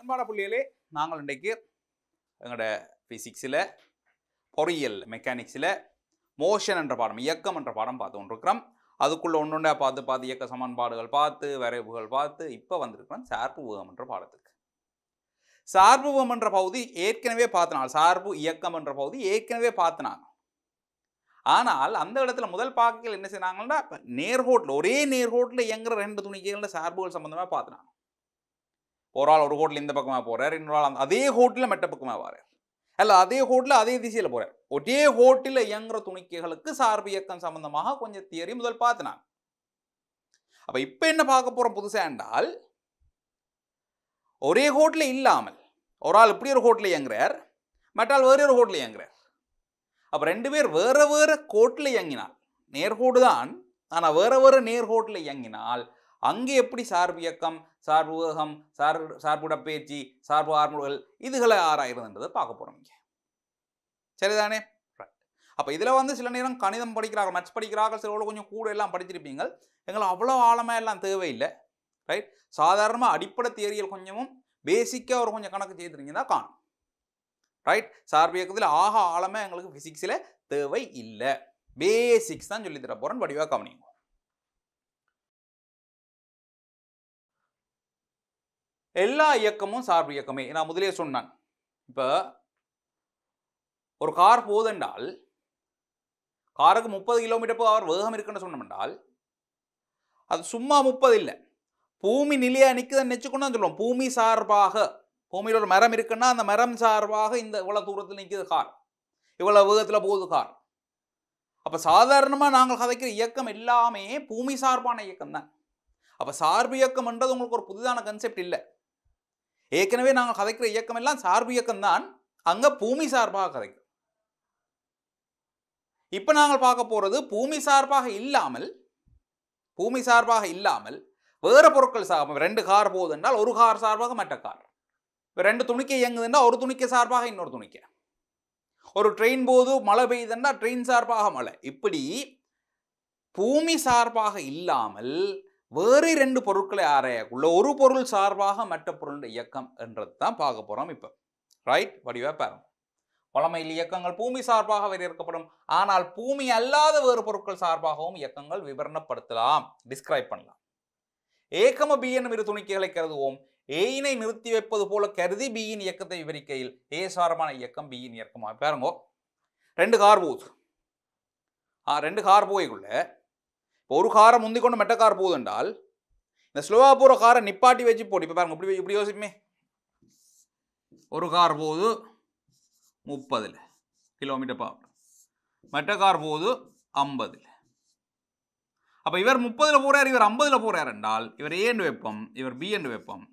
அன்பான பிள்ளைகளே நாங்கள் இன்றைக்கு எங்களோட ஃபிசிக்ஸில் பொறியியல் மெக்கானிக்ஸில் மோஷன் என்ற பாடம் இயக்கம் என்ற பாடம் பார்த்து கொண்டிருக்கிறோம் அதுக்குள்ளே ஒன்று ஒன்றா பார்த்து பார்த்து இயக்க சமன்பாடுகள் பார்த்து வரைவுகள் பார்த்து இப்போ வந்திருக்கிறோம் சார்பு ஊகம் என்ற பாடத்துக்கு சார்பு ஊகம் என்ற பகுதி ஏற்கனவே பார்த்தனால் சார்பு இயக்கம் என்ற பகுதி ஏற்கனவே பார்த்தனாங்க ஆனால் அந்த இடத்துல முதல் பாக்கில் என்ன செய்யறாங்கன்னா நேர்கோட்டில் ஒரே நேர்கோட்டில் இயங்குற ரெண்டு துணிக்கைகளில் சார்புகள் சம்மந்தமாக பார்த்தனாங்க ஒரு ஆள் ஒரு ஹோட்டல் இந்த பக்கமாக போகிறார் இன்னொரு ஆள் அதே ஹோட்டலில் மெட்ட பக்கமாக வரார் அல்ல அதே ஹோட்டலில் அதே திசையில் போகிறார் ஒரே ஹோட்டலில் இயங்குற துணிக்கைகளுக்கு சார்பு இயக்கம் சம்பந்தமாக கொஞ்சம் தியரி முதல் பார்த்துனாங்க அப்போ இப்போ என்ன பார்க்க போகிறோம் புதுசாக என்றால் ஒரே ஹோட்டலில் இல்லாமல் ஒரு ஆள் இப்படி ஒரு ஹோட்டலில் இயங்குறார் மற்றால் வேறு ஒரு ஹோட்டலில் இயங்குறார் அப்போ ரெண்டு பேர் வேறு வேறு கோட்டில் இயங்கினால் நேர்கோடு தான் ஆனால் வேறு வேறு நேர்கோட்டில் இயங்கினால் அங்கே எப்படி சார்பு இயக்கம் சார்பு ஊகம் சார் சார்புட பேச்சு சார்பு ஆர்முகள் இதுகளை ஆராயிருதுன்றதை பார்க்க போகிறோம் இங்கே சரிதானே அப்போ இதில் வந்து சில நேரம் கணிதம் படிக்கிறார்கள் மச் படிக்கிறார்கள் சில கொஞ்சம் கூட எல்லாம் படிச்சிருப்பீங்க எங்களை அவ்வளோ ஆழமாக எல்லாம் தேவையில்லை ரைட் சாதாரணமாக அடிப்படை தேரியல் கொஞ்சமும் பேசிக்காக ஒரு கொஞ்சம் கணக்கு செய்திருந்தீங்கன்னா காணும் ரைட் சார்பு இயக்கத்தில் ஆக ஆழமாக எங்களுக்கு ஃபிசிக்ஸில் தேவை இல்லை பேசிக்ஸ் தான் சொல்லித்தர தர போகிறேன் வடிவாக கவனிங்க எல்லா இயக்கமும் சார்பு இயக்கமே நான் முதலே சொன்னேன் இப்போ ஒரு கார் போதென்றால் காருக்கு முப்பது கிலோமீட்டர் போக அவர் வேகம் இருக்குன்னு சொன்னோம்னால் அது சும்மா முப்பது இல்லை பூமி நிலையாக நிற்குதுன்னு நினச்சிக்கணும் சொல்லுவோம் பூமி சார்பாக பூமியில் ஒரு மரம் இருக்குன்னா அந்த மரம் சார்பாக இந்த இவ்வளோ தூரத்தில் நிற்கிது கார் இவ்வளோ வேகத்தில் போகுது கார் அப்போ சாதாரணமாக நாங்கள் கதைக்கிற இயக்கம் எல்லாமே பூமி சார்பான இயக்கம் தான் அப்போ சார்பு இயக்கம்ன்றது உங்களுக்கு ஒரு புதிதான கன்செப்ட் இல்லை ஏற்கனவே நாங்கள் கதைக்கிற இயக்கம் எல்லாம் சார்பு இயக்கம் தான் அங்கே பூமி சார்பாக கதைக்கிறோம் இப்போ நாங்கள் பார்க்க போகிறது பூமி சார்பாக இல்லாமல் பூமி சார்பாக இல்லாமல் வேறு பொருட்கள் சார்பாக ரெண்டு கார் போகுது என்றால் ஒரு கார் சார்பாக மற்ற கார் ரெண்டு துணிக்கை இயங்குதுன்னா ஒரு துணிக்கை சார்பாக இன்னொரு துணிக்கை ஒரு ட்ரெயின் போது மழை பெய்யுதுன்னா ட்ரெயின் சார்பாக மழை இப்படி பூமி சார்பாக இல்லாமல் வேறு இரண்டு பொருட்களை உள்ள ஒரு பொருள் சார்பாக மற்ற பொருள் இயக்கம் என்றது தான் பார்க்க போகிறோம் இப்போ ரைட் வடிவாக பாருங்க பழமையில் இயக்கங்கள் பூமி சார்பாக வரையறுக்கப்படும் ஆனால் பூமி அல்லாத வேறு பொருட்கள் சார்பாகவும் இயக்கங்கள் விவரணப்படுத்தலாம் டிஸ்கிரைப் பண்ணலாம் ஏக்கம பி என்னும் இரு துணிக்கைகளை கருதுவோம் ஏயினை நிறுத்தி வைப்பது போல கருதி பியின் இயக்கத்தை விவரிக்கையில் ஏ சாரமான இயக்கம் பியின் இயக்கமாக பாருங்கோ ரெண்டு கார்போஸ் ரெண்டு கார்போய்க்குள்ள இப்போ ஒரு காரை முந்திக்கொண்டு மெட்ட கார் என்றால் இந்த ஸ்லோவாக போகிற காரை நிப்பாட்டி வச்சு போட்டு இப்போ பாருங்க இப்படி இப்படி யோசிப்புமே ஒரு கார் போகுது முப்பதில் கிலோமீட்டர் பா மெட்ட கார் போகுது ஐம்பதில் அப்போ இவர் முப்பதில் போகிறார் இவர் ஐம்பதில் போகிறார் என்றால் இவர் ஏ என்று வைப்போம் இவர் பி என்று வைப்போம்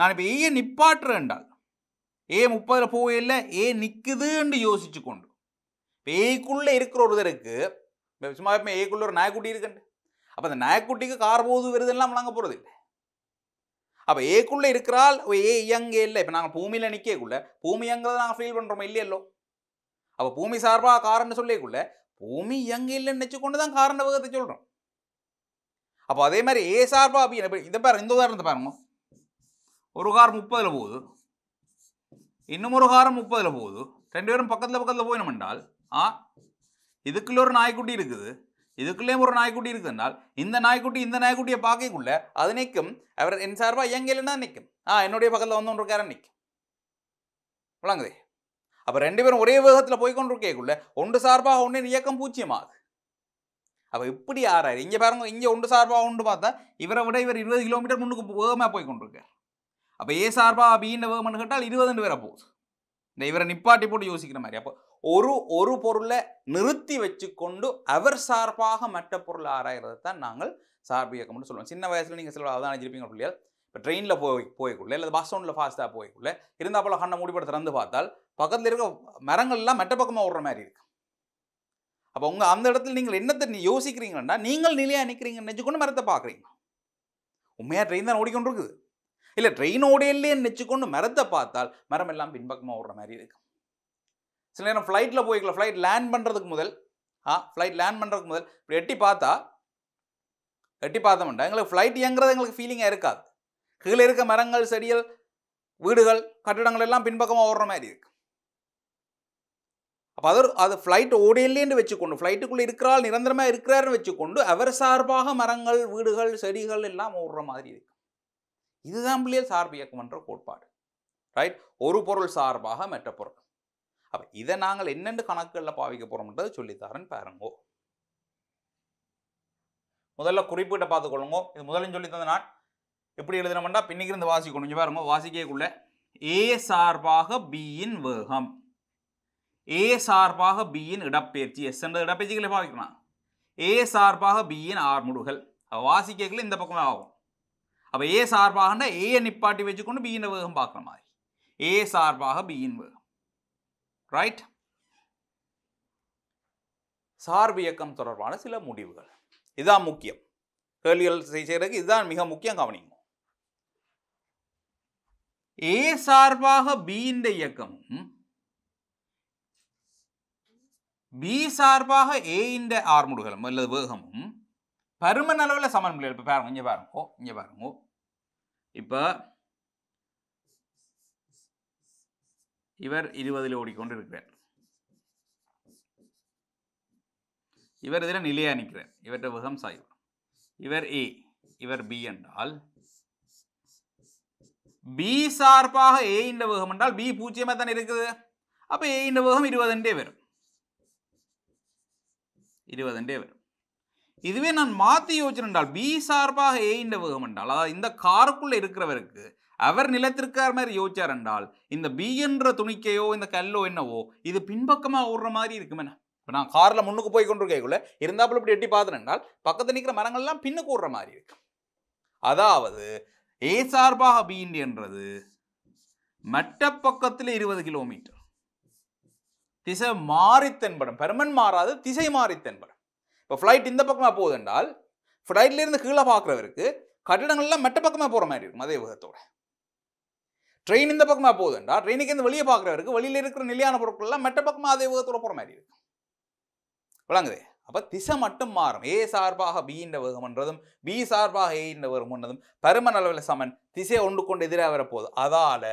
நான் இப்போ ஏ நிப்பாட்டுற என்றால் ஏ முப்பதில் இல்லை ஏ நிற்குதுன்னு யோசிச்சு கொண்டு இப்போ ஏக்குள்ளே இருக்கிற ஒருத்தருக்கு சும்மா ஏக்குள்ளே ஒரு நாய்க்குட்டி இருக்குண்டு அப்போ அந்த நாய்க்குட்டிக்கு கார்போது எல்லாம் வழங்க போகிறது இல்லை அப்போ ஏக்குள்ளே இருக்கிறால் ஏ இயங்கே இல்லை இப்போ நாங்கள் பூமியில் நிற்கக்குள்ள பூமியங்கிறத நாங்கள் ஃபீல் பண்ணுறோம் இல்லையல்லோ அப்போ பூமி சார்பாக காரன்னு சொல்லியக்குள்ள பூமி இயங்க இல்லைன்னு நினச்சிக்கொண்டு தான் காரண வகத்தை சொல்கிறோம் அப்போ அதே மாதிரி ஏ சார்பாக அப்படி இந்த பாருங்க இந்த உதாரணத்தை பாருங்க ஒரு கார் முப்பதில் போகுது இன்னும் ஒரு காரம் முப்பதில் போகுது ரெண்டு பேரும் பக்கத்தில் பக்கத்தில் போயினோம் என்றால் ஆ இதுக்குள்ள ஒரு நாய்க்குட்டி இருக்குது இதுக்குள்ளேயும் ஒரு நாய்க்குட்டி இருக்குதுனால் இந்த நாய்க்குட்டி இந்த நாய்க்குட்டியை பார்க்கக்குள்ள அது நிற்கும் அவர் என் சார்பாக எங்கேலன்னா நிற்கும் ஆ என்னுடைய பக்கத்தில் வந்து ஒன்று நிற்கும் விளங்குதே அப்போ ரெண்டு பேரும் ஒரே வேகத்தில் போய்கொண்டிருக்கேக்குள்ள இருக்கேக்குள்ள ஒன்று சார்பாக ஒன்று இயக்கம் பூச்சியமாகுது அப்போ இப்படி ஆறாரு இங்கே பாருங்க இங்கே ஒன்று சார்பாக ஒன்று பார்த்தா இவரை விட இவர் இருபது கிலோமீட்டர் முன்னுக்கு வேகமாக போய் அப்போ ஏ சார்பாக பின்னு வேகம்னு கேட்டால் இருபதுன்னு பேரை போகுது இந்த இவரை நிப்பாட்டி போட்டு யோசிக்கிற மாதிரி அப்போ ஒரு ஒரு பொருளை நிறுத்தி வச்சுக்கொண்டு அவர் சார்பாக மற்ற பொருள் ஆராய்கிறது தான் நாங்கள் சார்பு இயக்கம்னு சொல்லுவோம் சின்ன வயசில் நீங்கள் சில அவதானிச்சிருப்பீங்க இல்லையா இப்போ ட்ரெயினில் போய் போய்க்குள்ள இல்லை பஸ் ஸ்டாண்டில் ஃபாஸ்ட்டாக போய்க்குள்ள இருந்தால் போல் கண்ணை மூடிப்பட திறந்து பார்த்தால் பக்கத்தில் இருக்க மரங்கள்லாம் மெட்ட பக்கமாக ஓடுற மாதிரி இருக்கு அப்போ உங்கள் அந்த இடத்துல நீங்கள் என்னத்தை நீ யோசிக்கிறீங்கன்னா நீங்கள் நிலையாக நிற்கிறீங்கன்னு நினச்சிக்கொண்டு மரத்தை பார்க்குறீங்க உண்மையாக ட்ரெயின் தான் ஓடிக்கொண்டிருக்குது இல்லை ட்ரெயினோடையிலே நெச்சுக்கொண்டு மரத்தை பார்த்தால் மரம் எல்லாம் பின்பக்கமாக ஓடுற மாதிரி இருக்கும் சில நேரம் ஃப்ளைட்டில் போய்க்கலாம் ஃப்ளைட் லேண்ட் பண்ணுறதுக்கு முதல் ஆ ஃப்ளைட் லேண்ட் பண்ணுறதுக்கு முதல் இப்படி எட்டி பார்த்தா எட்டி பார்த்தோம்னா எங்களுக்கு ஃப்ளைட் இயங்குறது எங்களுக்கு ஃபீலிங்காக இருக்காது கீழே இருக்க மரங்கள் செடிகள் வீடுகள் கட்டிடங்கள் எல்லாம் பின்பக்கமாக ஓடுற மாதிரி இருக்கு அப்போ அது அது ஃப்ளைட் ஓடையிலேன்னு வச்சுக்கொண்டு ஃப்ளைட்டுக்குள்ளே இருக்கிறாள் நிரந்தரமாக இருக்கிறாருன்னு வச்சுக்கொண்டு அவர் சார்பாக மரங்கள் வீடுகள் செடிகள் எல்லாம் ஓடுற மாதிரி இருக்கு இதுதான் பிள்ளையர் சார்பு இயக்கமன்ற கோட்பாடு ரைட் ஒரு பொருள் சார்பாக மற்ற பொருள் அப்போ இதை நாங்கள் என்னென்று கணக்குகளில் பாவிக்க போகிறோம்ன்றது சொல்லித்தாரன் பாருங்கோ முதல்ல குறிப்பிட்ட பார்த்துக்கொள்ளுங்க இது முதலையும் சொல்லி தந்த நான் எப்படி எழுதணும்டா பின்னிக்கு இருந்து வாசிக்கணும் கொஞ்சம் பாருங்க வாசிக்கக்குள்ள ஏ சார்பாக பியின் வேகம் ஏ சார்பாக பியின் இடப்பெயர்ச்சி எஸ் என்ற இடப்பெயர்ச்சிகளை பாவிக்கணும் ஏ சார்பாக பியின் ஆர்முடுகள் வாசிக்கக்குள்ள இந்த பக்கம் ஆகும் அப்போ ஏ சார்பாகனா ஏயை நிப்பாட்டி வச்சுக்கொண்டு பியின் வேகம் பார்க்குற மாதிரி ஏ சார்பாக பியின் வேகம் ரைட் சார்பு இயக்கம் தொடர்பான சில முடிவுகள் இதுதான் முக்கியம் கேள்விகள் செய்கிறதுக்கு இதுதான் மிக முக்கியம் கவனிக்கும் ஏ சார்பாக பியின் இயக்கமும் பி சார்பாக ஏ இந்த ஆர்முடுகளும் அல்லது வேகமும் பருமன் அளவில் சமன் பிள்ளைகள் இப்போ பாருங்க இங்கே பாருங்க இங்கே பாருங்க இப்போ இவர் இருபதில் ஓடிக்கொண்டு இருக்கிறார் இவர் இதில் நிலையாக நிற்கிறார் இவற்றை விகம் சாய்வு இவர் ஏ இவர் பி என்றால் பி சார்பாக ஏ இந்த விகம் என்றால் பி பூஜ்ஜியமாக தான் இருக்குது அப்போ ஏ இந்த விகம் இருபதுன்றே வரும் இருபதுன்றே வரும் இதுவே நான் மாற்றி யோசிச்சிருந்தால் பி சார்பாக ஏயின் வேகம் என்றால் அதாவது இந்த காருக்குள்ளே இருக்கிறவருக்கு அவர் நிலத்திற்கார் மாதிரி யோசிச்சார் என்றால் இந்த பி என்ற துணிக்கையோ இந்த கல்லோ என்னவோ இது பின்பக்கமாக ஓடுற மாதிரி என்ன இப்போ நான் காரில் முன்னுக்கு போய் கொண்டு இருந்தாப்புல இப்படி எட்டி பார்த்துருந்தால் பக்கத்தில் நிற்கிற மரங்கள்லாம் பின்னுக்கு ஓடுற மாதிரி இருக்கு அதாவது ஏ சார்பாக பி என்றது மற்ற பக்கத்தில் இருபது கிலோமீட்டர் திசை மாறி பெருமன் மாறாது திசை மாறி இப்போ ஃப்ளைட் இந்த பக்கமாக போகுது என்றால் ஃப்ளைட்லேருந்து கீழே பார்க்குறவருக்கு கட்டிடங்கள்லாம் மெட்ட பக்கமாக போகிற மாதிரி இருக்கும் அதே விதத்தோடு ட்ரெயின் இந்த பக்கமாக போகுது என்றால் ட்ரெயினுக்கு வெளியே பார்க்குறவருக்கு வெளியில் இருக்கிற நிலையான பொருட்கள்லாம் மெட்ட பக்கமாக அதே விதத்தோட போகிற மாதிரி இருக்கும் விளங்குது அப்போ திசை மட்டும் மாறும் ஏ சார்பாக பின்ற வேகம்ன்றதும் பி சார்பாக ஏன்ற வேகம்ன்றதும் பருமன் அளவில் சமன் திசையை ஒன்று கொண்டு எதிராக வரப்போகுது அதால்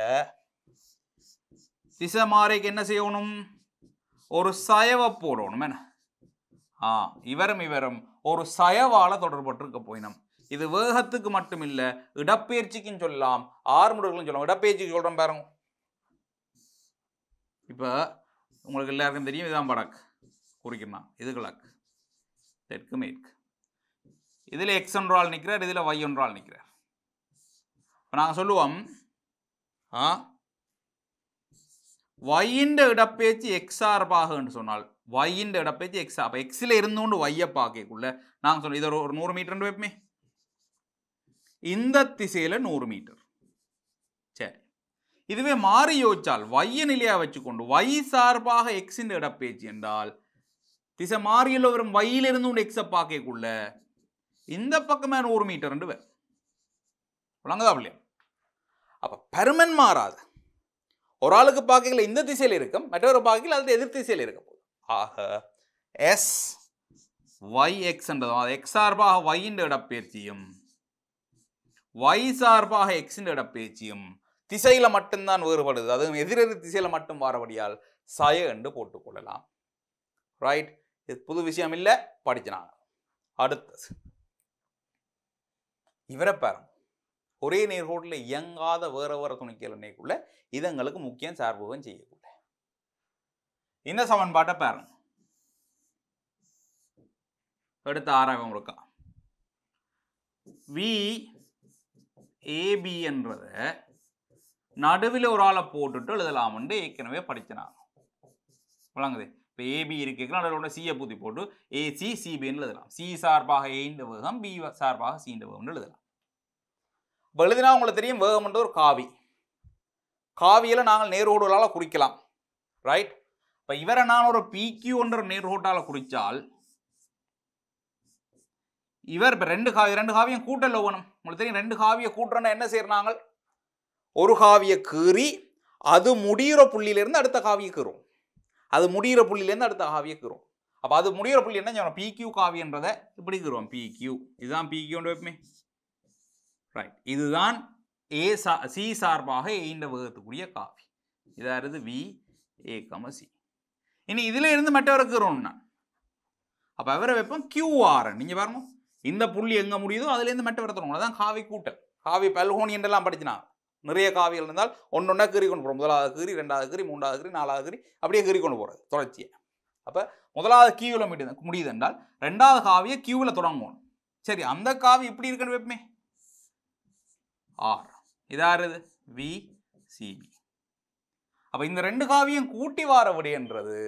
திசை மாறைக்கு என்ன செய்யணும் ஒரு சயவை போடணும் என்ன ஆ இவரும் இவரும் ஒரு சயவால தொடர்பட்டிருக்க போயினம் இது வேகத்துக்கு மட்டும் இல்லை இடப்பெயர்ச்சிக்கும் சொல்லலாம் ஆறுமுடர்களும் சொல்லலாம் இடப்பெயர்ச்சிக்கு சொல்கிறோம் பாருங்க இப்போ உங்களுக்கு எல்லாருக்கும் தெரியும் இதுதான் வடக்கு குறிக்கணும் இது கிழக்கு தெற்கு மேற்கு இதில் எக்ஸ் ஒன்றால் நிற்கிறார் இதில் ஒய் ஒன்றால் நிற்கிறார் இப்போ நாங்கள் சொல்லுவோம் ஆ ஒயின்ற இடப்பெயர்ச்சி எக்ஸ் சார்பாகன்னு சொன்னால் ஒய்ன்ற இடப்பேத்தி எக்ஸ் அப்போ எக்ஸில் இருந்தோண்டு ஒய்யை பார்க்கக்குள்ள நாங்கள் சொன்னோம் இது ஒரு நூறு மீட்டர்னு வைப்போமே இந்த திசையில் நூறு மீட்டர் சரி இதுவே மாறி யோசிச்சால் ஒய்ய நிலையாக வச்சுக்கொண்டு ஒய் சார்பாக எக்ஸின் இடப்பேச்சு என்றால் திசை மாறியில் வரும் வையில் ஒன்று எக்ஸை பார்க்கக்குள்ள இந்த பக்கமே நூறு மீட்டர் ரெண்டு பேர் இல்லையா அப்போ பெருமன் மாறாது ஒரு ஆளுக்கு பார்க்கல இந்த திசையில் இருக்கும் மற்றொரு பார்க்கல அது எதிர் திசையில் இருக்கும் ஆக எஸ் ஒய் எக்ஸ் என்றதும் அது எக்ஸ் சார்பாக ஒய்ன்ற இடப்பெயர்ச்சியும் ஒய் சார்பாக எக்ஸின் இடப்பெயர்ச்சியும் திசையில மட்டும்தான் வேறுபடுது அதுவும் எதிரெதிர் திசையில மட்டும் வாரபடியால் சய என்று போட்டுக்கொள்ளலாம் ரைட் இது புது விஷயம் இல்லை படிச்சனாங்க அடுத்தது இவரை பாருங்க ஒரே நேர்கோட்டில் இயங்காத வேற வேற துணிக்கல இதங்களுக்கு முக்கியம் சார்புகம் செய்யக்கூடும் இந்த சமன்பாட்டை பாருங்க எடுத்து ஆறாக இருக்கா வி ஏபி என்றத நடுவில் ஒரு ஆளை போட்டுட்டு எழுதலாம்னு ஏற்கனவே படித்தனாங்க விளங்குது இப்போ ஏபி இருக்குன்னா நடுவில் ஒன்று சிஏ பூத்தி போட்டு ஏசி சிபின்னு எழுதலாம் சி சார்பாக ஏந்த வேகம் பி சார்பாக சீண்ட வேகம்னு எழுதலாம் இப்போ எழுதினா உங்களுக்கு தெரியும் வேகம்ன்ற ஒரு காவி காவியில் நாங்கள் நேரோடுகளால் குறிக்கலாம் ரைட் இப்போ இவரை நான் ஒரு பிக்யூன்ற நேர்கோட்டால் குறித்தால் இவர் இப்போ ரெண்டு காவி ரெண்டு காவியம் கூட்டல் ஒவ்வொன்றும் உங்களுக்கு தெரியும் ரெண்டு காவிய கூட்டுறன்னா என்ன செய்யறாங்க ஒரு காவிய கீறி அது முடிகிற புள்ளியிலேருந்து அடுத்த காவிய கீறும் அது முடிகிற புள்ளியிலேருந்து அடுத்த காவிய கீறும் அப்போ அது முடிகிற புள்ளி என்ன சொல்லணும் பிக்யூ காவியன்றதை இப்படி கீறுவோம் பிக்யூ இதுதான் பிக்யூன்ற எப்பவுமே ரைட் இதுதான் ஏ சா சி சார்பாக ஏண்ட வேகத்துக்குரிய காவி இதாகிறது வி ஏ கம சி இனி இதில் இருந்து மற்றவருக்கு ஒன்று அப்போ அவரை வைப்போம் கியூஆர் நீங்கள் பாருங்க இந்த புள்ளி எங்கே முடியுதோ அதுலேருந்து மற்ற வரத்தணும் அதான் காவி கூட்டல் காவி பல்கோனி என்றெல்லாம் படிச்சினா நிறைய காவிகள் இருந்தால் ஒன்று ஒன்றா கீறி கொண்டு போகிறோம் முதலாவது கீறி ரெண்டாவது கீறி மூன்றாவது கீறி நாலாவது கீறி அப்படியே கீறி கொண்டு போகிறது தொடர்ச்சியை அப்போ முதலாவது கியூவில் முடியுது முடியுது என்றால் ரெண்டாவது காவியை கியூவில் தொடங்கணும் சரி அந்த காவி இப்படி இருக்குன்னு வைப்பமே ஆர் இதாக வி விசிபி அப்போ இந்த ரெண்டு காவியம் கூட்டி வார என்றது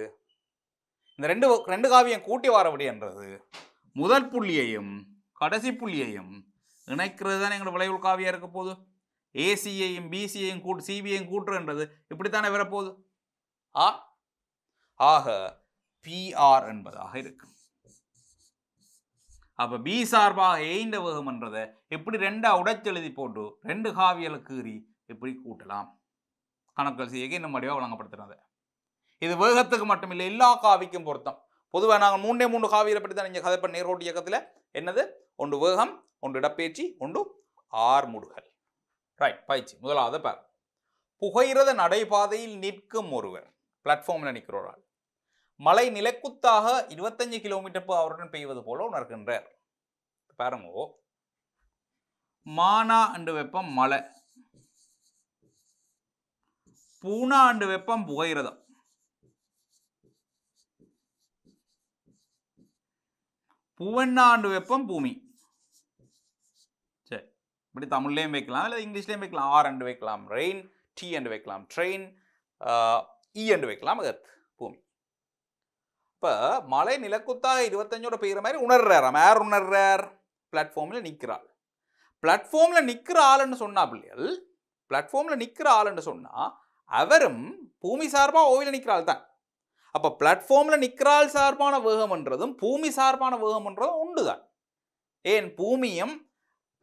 இந்த ரெண்டு ரெண்டு காவியம் கூட்டி வார என்றது முதல் புள்ளியையும் கடைசி புள்ளியையும் இணைக்கிறது தானே எங்களோட விளைவு காவியாக இருக்க போகுது ஏசியையும் பிசியையும் கூட்டு சிபிஐயும் என்றது இப்படித்தானே வரப்போகுது ஆ ஆக பிஆர் என்பதாக இருக்கு அப்போ பி சார்பாக ஏய்ந்த என்றதை எப்படி ரெண்டா உடைச்செழுதி போட்டு ரெண்டு காவியலை கீறி எப்படி கூட்டலாம் கணக்குகள் செய்ய இன்னும் வடிவாக வழங்கப்படுத்துறது இது வேகத்துக்கு மட்டுமில்லை எல்லா காவிக்கும் பொருத்தம் பொதுவாக நாங்கள் மூன்றே மூன்று காவியில் பற்றி தான் நீங்கள் கதைப்பட பண்ண நேரோட்டு இயக்கத்தில் என்னது ஒன்று வேகம் ஒன்று இடப்பேச்சு ஒன்று ஆர்முடுகள் ரைட் பயிற்சி முதலாவது பார் புகையிரத நடைபாதையில் நிற்கும் ஒருவர் பிளாட்ஃபார்மில் நிற்கிறோரால் மலை நிலக்குத்தாக இருபத்தஞ்சு கிலோமீட்டர் அவருடன் பெய்வது போல உணர்கின்றார் பாருங்கோ மானா என்று வெப்பம் மலை பூனாண்டு வெப்பம் புகையிரதம் புவன்னாண்டு வெப்பம் பூமி சரி இப்படி தமிழ்லேயும் வைக்கலாம் இல்லை இங்கிலீஷ்லேயும் வைக்கலாம் ஆர் அண்டு வைக்கலாம் ரெயின் டி அண்டு வைக்கலாம் ட்ரெயின் இ அண்டு வைக்கலாம் எர்த் பூமி இப்போ மலை நிலக்குத்தாக இருபத்தஞ்சோட பெய்கிற மாதிரி உணர்றாராம் யார் உணர்றார் பிளாட்ஃபார்மில் நிற்கிறாள் பிளாட்ஃபார்மில் நிற்கிற ஆளுன்னு சொன்னா பிள்ளைகள் பிளாட்ஃபார்மில் நிற்கிற ஆளுன்னு சொன்னால் அவரும் பூமி சார்பாக ஓவியில் நிற்கிறாள் தான் அப்போ பிளாட்ஃபார்மில் நிற்கிறாள் சார்பான வேகம்ன்றதும் பூமி சார்பான வேகம்ன்றதும் உண்டு தான் ஏன் பூமியும்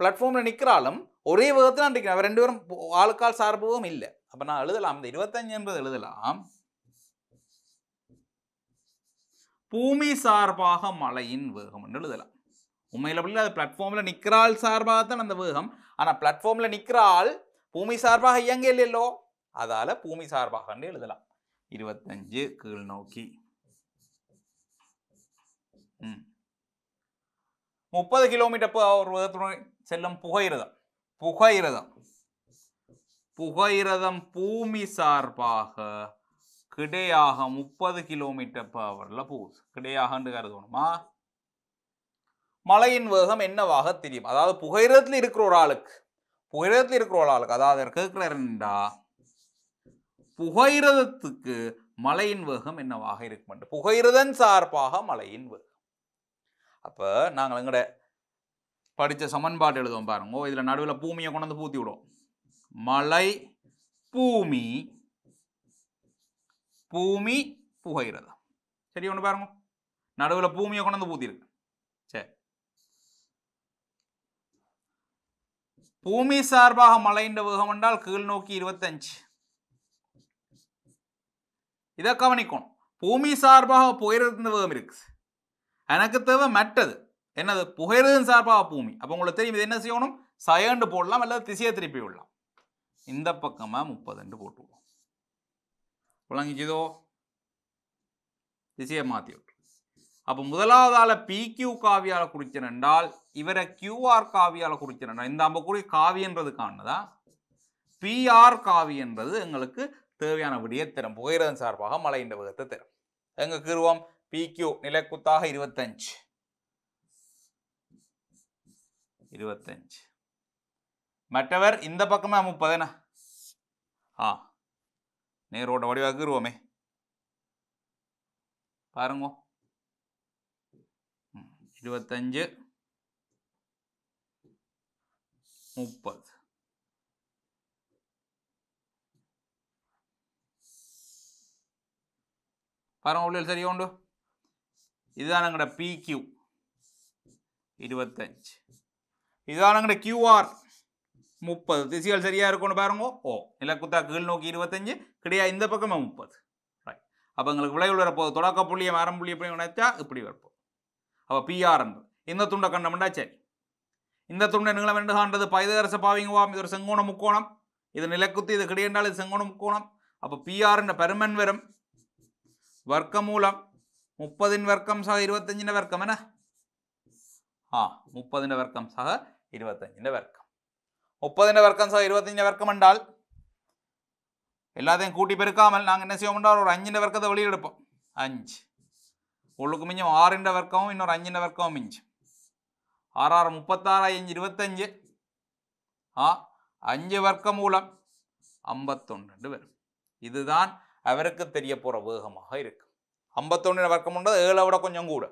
பிளாட்ஃபார்மில் நிற்கிறாலும் ஒரே வேகத்தில் நான் அவர் ரெண்டு பேரும் ஆளுக்கால் சார்புவும் இல்லை அப்போ நான் எழுதலாம் இந்த இருபத்தஞ்சு என்பது எழுதலாம் பூமி சார்பாக மழையின் வேகம் எழுதலாம் உண்மையில் அப்படி அது பிளாட்ஃபார்மில் நிற்கிறாள் சார்பாக தான் அந்த வேகம் ஆனால் பிளாட்ஃபார்மில் நிற்கிறாள் பூமி சார்பாக இயங்க இல்லையல்லோ அதால் பூமி சார்பாகன்னு எழுதலாம் இருபத்தஞ்சு கீழ் நோக்கி முப்பது கிலோமீட்டர் செல்லும் புகையிரதம் புகையிரதம் புகையிரதம் பூமி சார்பாக கிடையாக முப்பது கிலோமீட்டர் பவர்ல போகுது கிடையாக கருதணுமா மலையின் வேகம் என்னவாக தெரியும் அதாவது புகையிரத்தில் இருக்கிற ஒரு ஆளுக்கு புகையிரத்தில் இருக்கிற ஒரு ஆளுக்கு அதாவது கேட்கிறாருண்டா புகையிரதத்துக்கு மலையின் வேகம் என்னவாக இருக்க இருக்கும் புகையிரதன் சார்பாக மலையின் வேகம் அப்போ நாங்கள் எங்கட படித்த சமன்பாடு எழுதுவோம் பாருங்க இதில் நடுவில் பூமியை கொண்டு வந்து பூத்தி விடும் மலை பூமி பூமி புகையிரதம் சரி ஒன்று பாருங்க நடுவில் பூமியை கொண்டு வந்து பூத்திருக்கு பூமி சார்பாக மலையின் வேகம் என்றால் கீழ் நோக்கி இருபத்தஞ்சு இதை கவனிக்கணும் பூமி சார்பாக புகையிறது விதம் இருக்குது எனக்கு தேவை மற்றது என்னது புகையிறதுன்னு சார்பாக பூமி அப்போ உங்களுக்கு தெரியும் இது என்ன செய்யணும் சயண்டு போடலாம் அல்லது திசையை திருப்பி விடலாம் இந்த பக்கமாக முப்பதுண்டு போட்டுவோம் விளங்கிச்சதோ திசையை மாற்றி விட்டு அப்போ முதலாவதால் பிக்யூ காவியால் குறிச்சிருந்தால் இவரை கியூஆர் காவியால் குறிச்சிருந்தால் இந்த அம்பக்குறி காவின்றதுக்கானதா பிஆர் காவி என்றது எங்களுக்கு தேவையான விடியத்திறம் புகையிரதம் சார்பாக மழையின் வகத்தை தரும் எங்க கீருவோம் பிக்யூ நிலக்குத்தாக இருபத்தஞ்சு இருபத்தஞ்சு மற்றவர் இந்த பக்கமாக முப்பது என்ன ஆ நேரோட வடிவாக்குருவோமே பாருங்க இருபத்தஞ்சு முப்பது பாருங்க உள்ள சரியா உண்டு இதுதான் எங்களோட பிக்யூ இருபத்தஞ்சு இதுதான் எங்களோட கியூஆர் முப்பது திசைகள் சரியாக இருக்கும்னு பாருங்க ஓ நிலக்குத்தா கீழ் நோக்கி இருபத்தஞ்சு கிடையாது இந்த பக்கமாக முப்பது ரைட் அப்போ எங்களுக்கு விளைவில் வரப்போகுது தொடக்க புள்ளியை மரம் புள்ளி எப்படி நினைச்சா இப்படி வரப்போம் அப்போ பிஆர் இந்த துண்டை கண்டமெண்டா சரி இந்த துண்டை நீளம் என்று பைதகரச பாவிங்குவாம் இது ஒரு செங்கோண முக்கோணம் இது நிலக்குத்து இது கிடையாண்டால் இது செங்கோண முக்கோணம் அப்போ பிஆர்ன்ற பெருமன் வரும் வர்க்கமூலம் முப்பதின் வர்க்கம் சக இருபத்தஞ்சின் வர்க்கம் என்ன ஆ முப்பதின் வர்க்கம் சக இருபத்தஞ்சின் வர்க்கம் முப்பதின் வர்க்கம் சக இருபத்தஞ்சின் வர்க்கம் என்றால் எல்லாத்தையும் கூட்டி பெருக்காமல் நாங்கள் என்ன செய்வோம் என்றால் ஒரு அஞ்சின் வர்க்கத்தை வெளியெடுப்போம் அஞ்சு உள்ளுக்கு மிஞ்சும் ஆறின் வர்க்கமும் இன்னொரு அஞ்சின் வர்க்கமும் மிஞ்சும் ஆறு முப்பத்தாறு அஞ்சு இருபத்தஞ்சு ஆ அஞ்சு வர்க்க மூலம் ஐம்பத்தொன்று வரும் இதுதான் அவருக்கு தெரிய போகிற வேகமாக இருக்கும் ஐம்பத்தொன்னு வர்க்கம் உண்டு ஏழை விட கொஞ்சம் கூட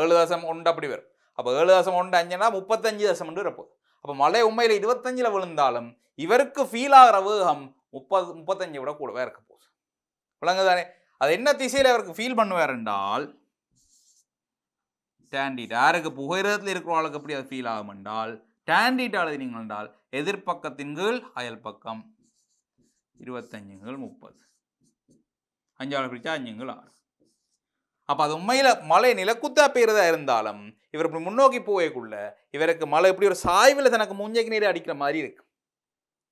ஏழு தசம் ஒன்று அப்படி வரும் அப்போ ஏழு தசம் ஒன்று அஞ்சுனா முப்பத்தஞ்சு தசம் ஒன்று இருப்போம் அப்போ மழை உண்மையில் இருபத்தஞ்சில் விழுந்தாலும் இவருக்கு ஃபீல் ஆகிற வேகம் முப்பது முப்பத்தஞ்சு விட கூடவே இருக்க போகுது விளங்குதானே அது என்ன திசையில் அவருக்கு ஃபீல் பண்ணுவார் என்றால் டேண்டிட் யாருக்கு புகையிரத்தில் இருக்கிற ஆளுக்கு எப்படி அது ஃபீல் ஆகும் என்றால் டேண்டிட் எழுதினீங்கள் என்றால் எதிர்ப்பக்கத்தின் கீழ் அயல் பக்கம் இருபத்தஞ்சு கீழ் முப்பது அஞ்சாவது பிடிச்சா அஞ்சுங்கள் ஆறு அப்போ அது உண்மையில் மலை நிலக்குத்தா பெய்கிறதா இருந்தாலும் இவர் இப்படி முன்னோக்கி போகக்குள்ள இவருக்கு மலை இப்படி ஒரு சாய்வில் தனக்கு முஞ்சைக்கு நீர் அடிக்கிற மாதிரி இருக்கு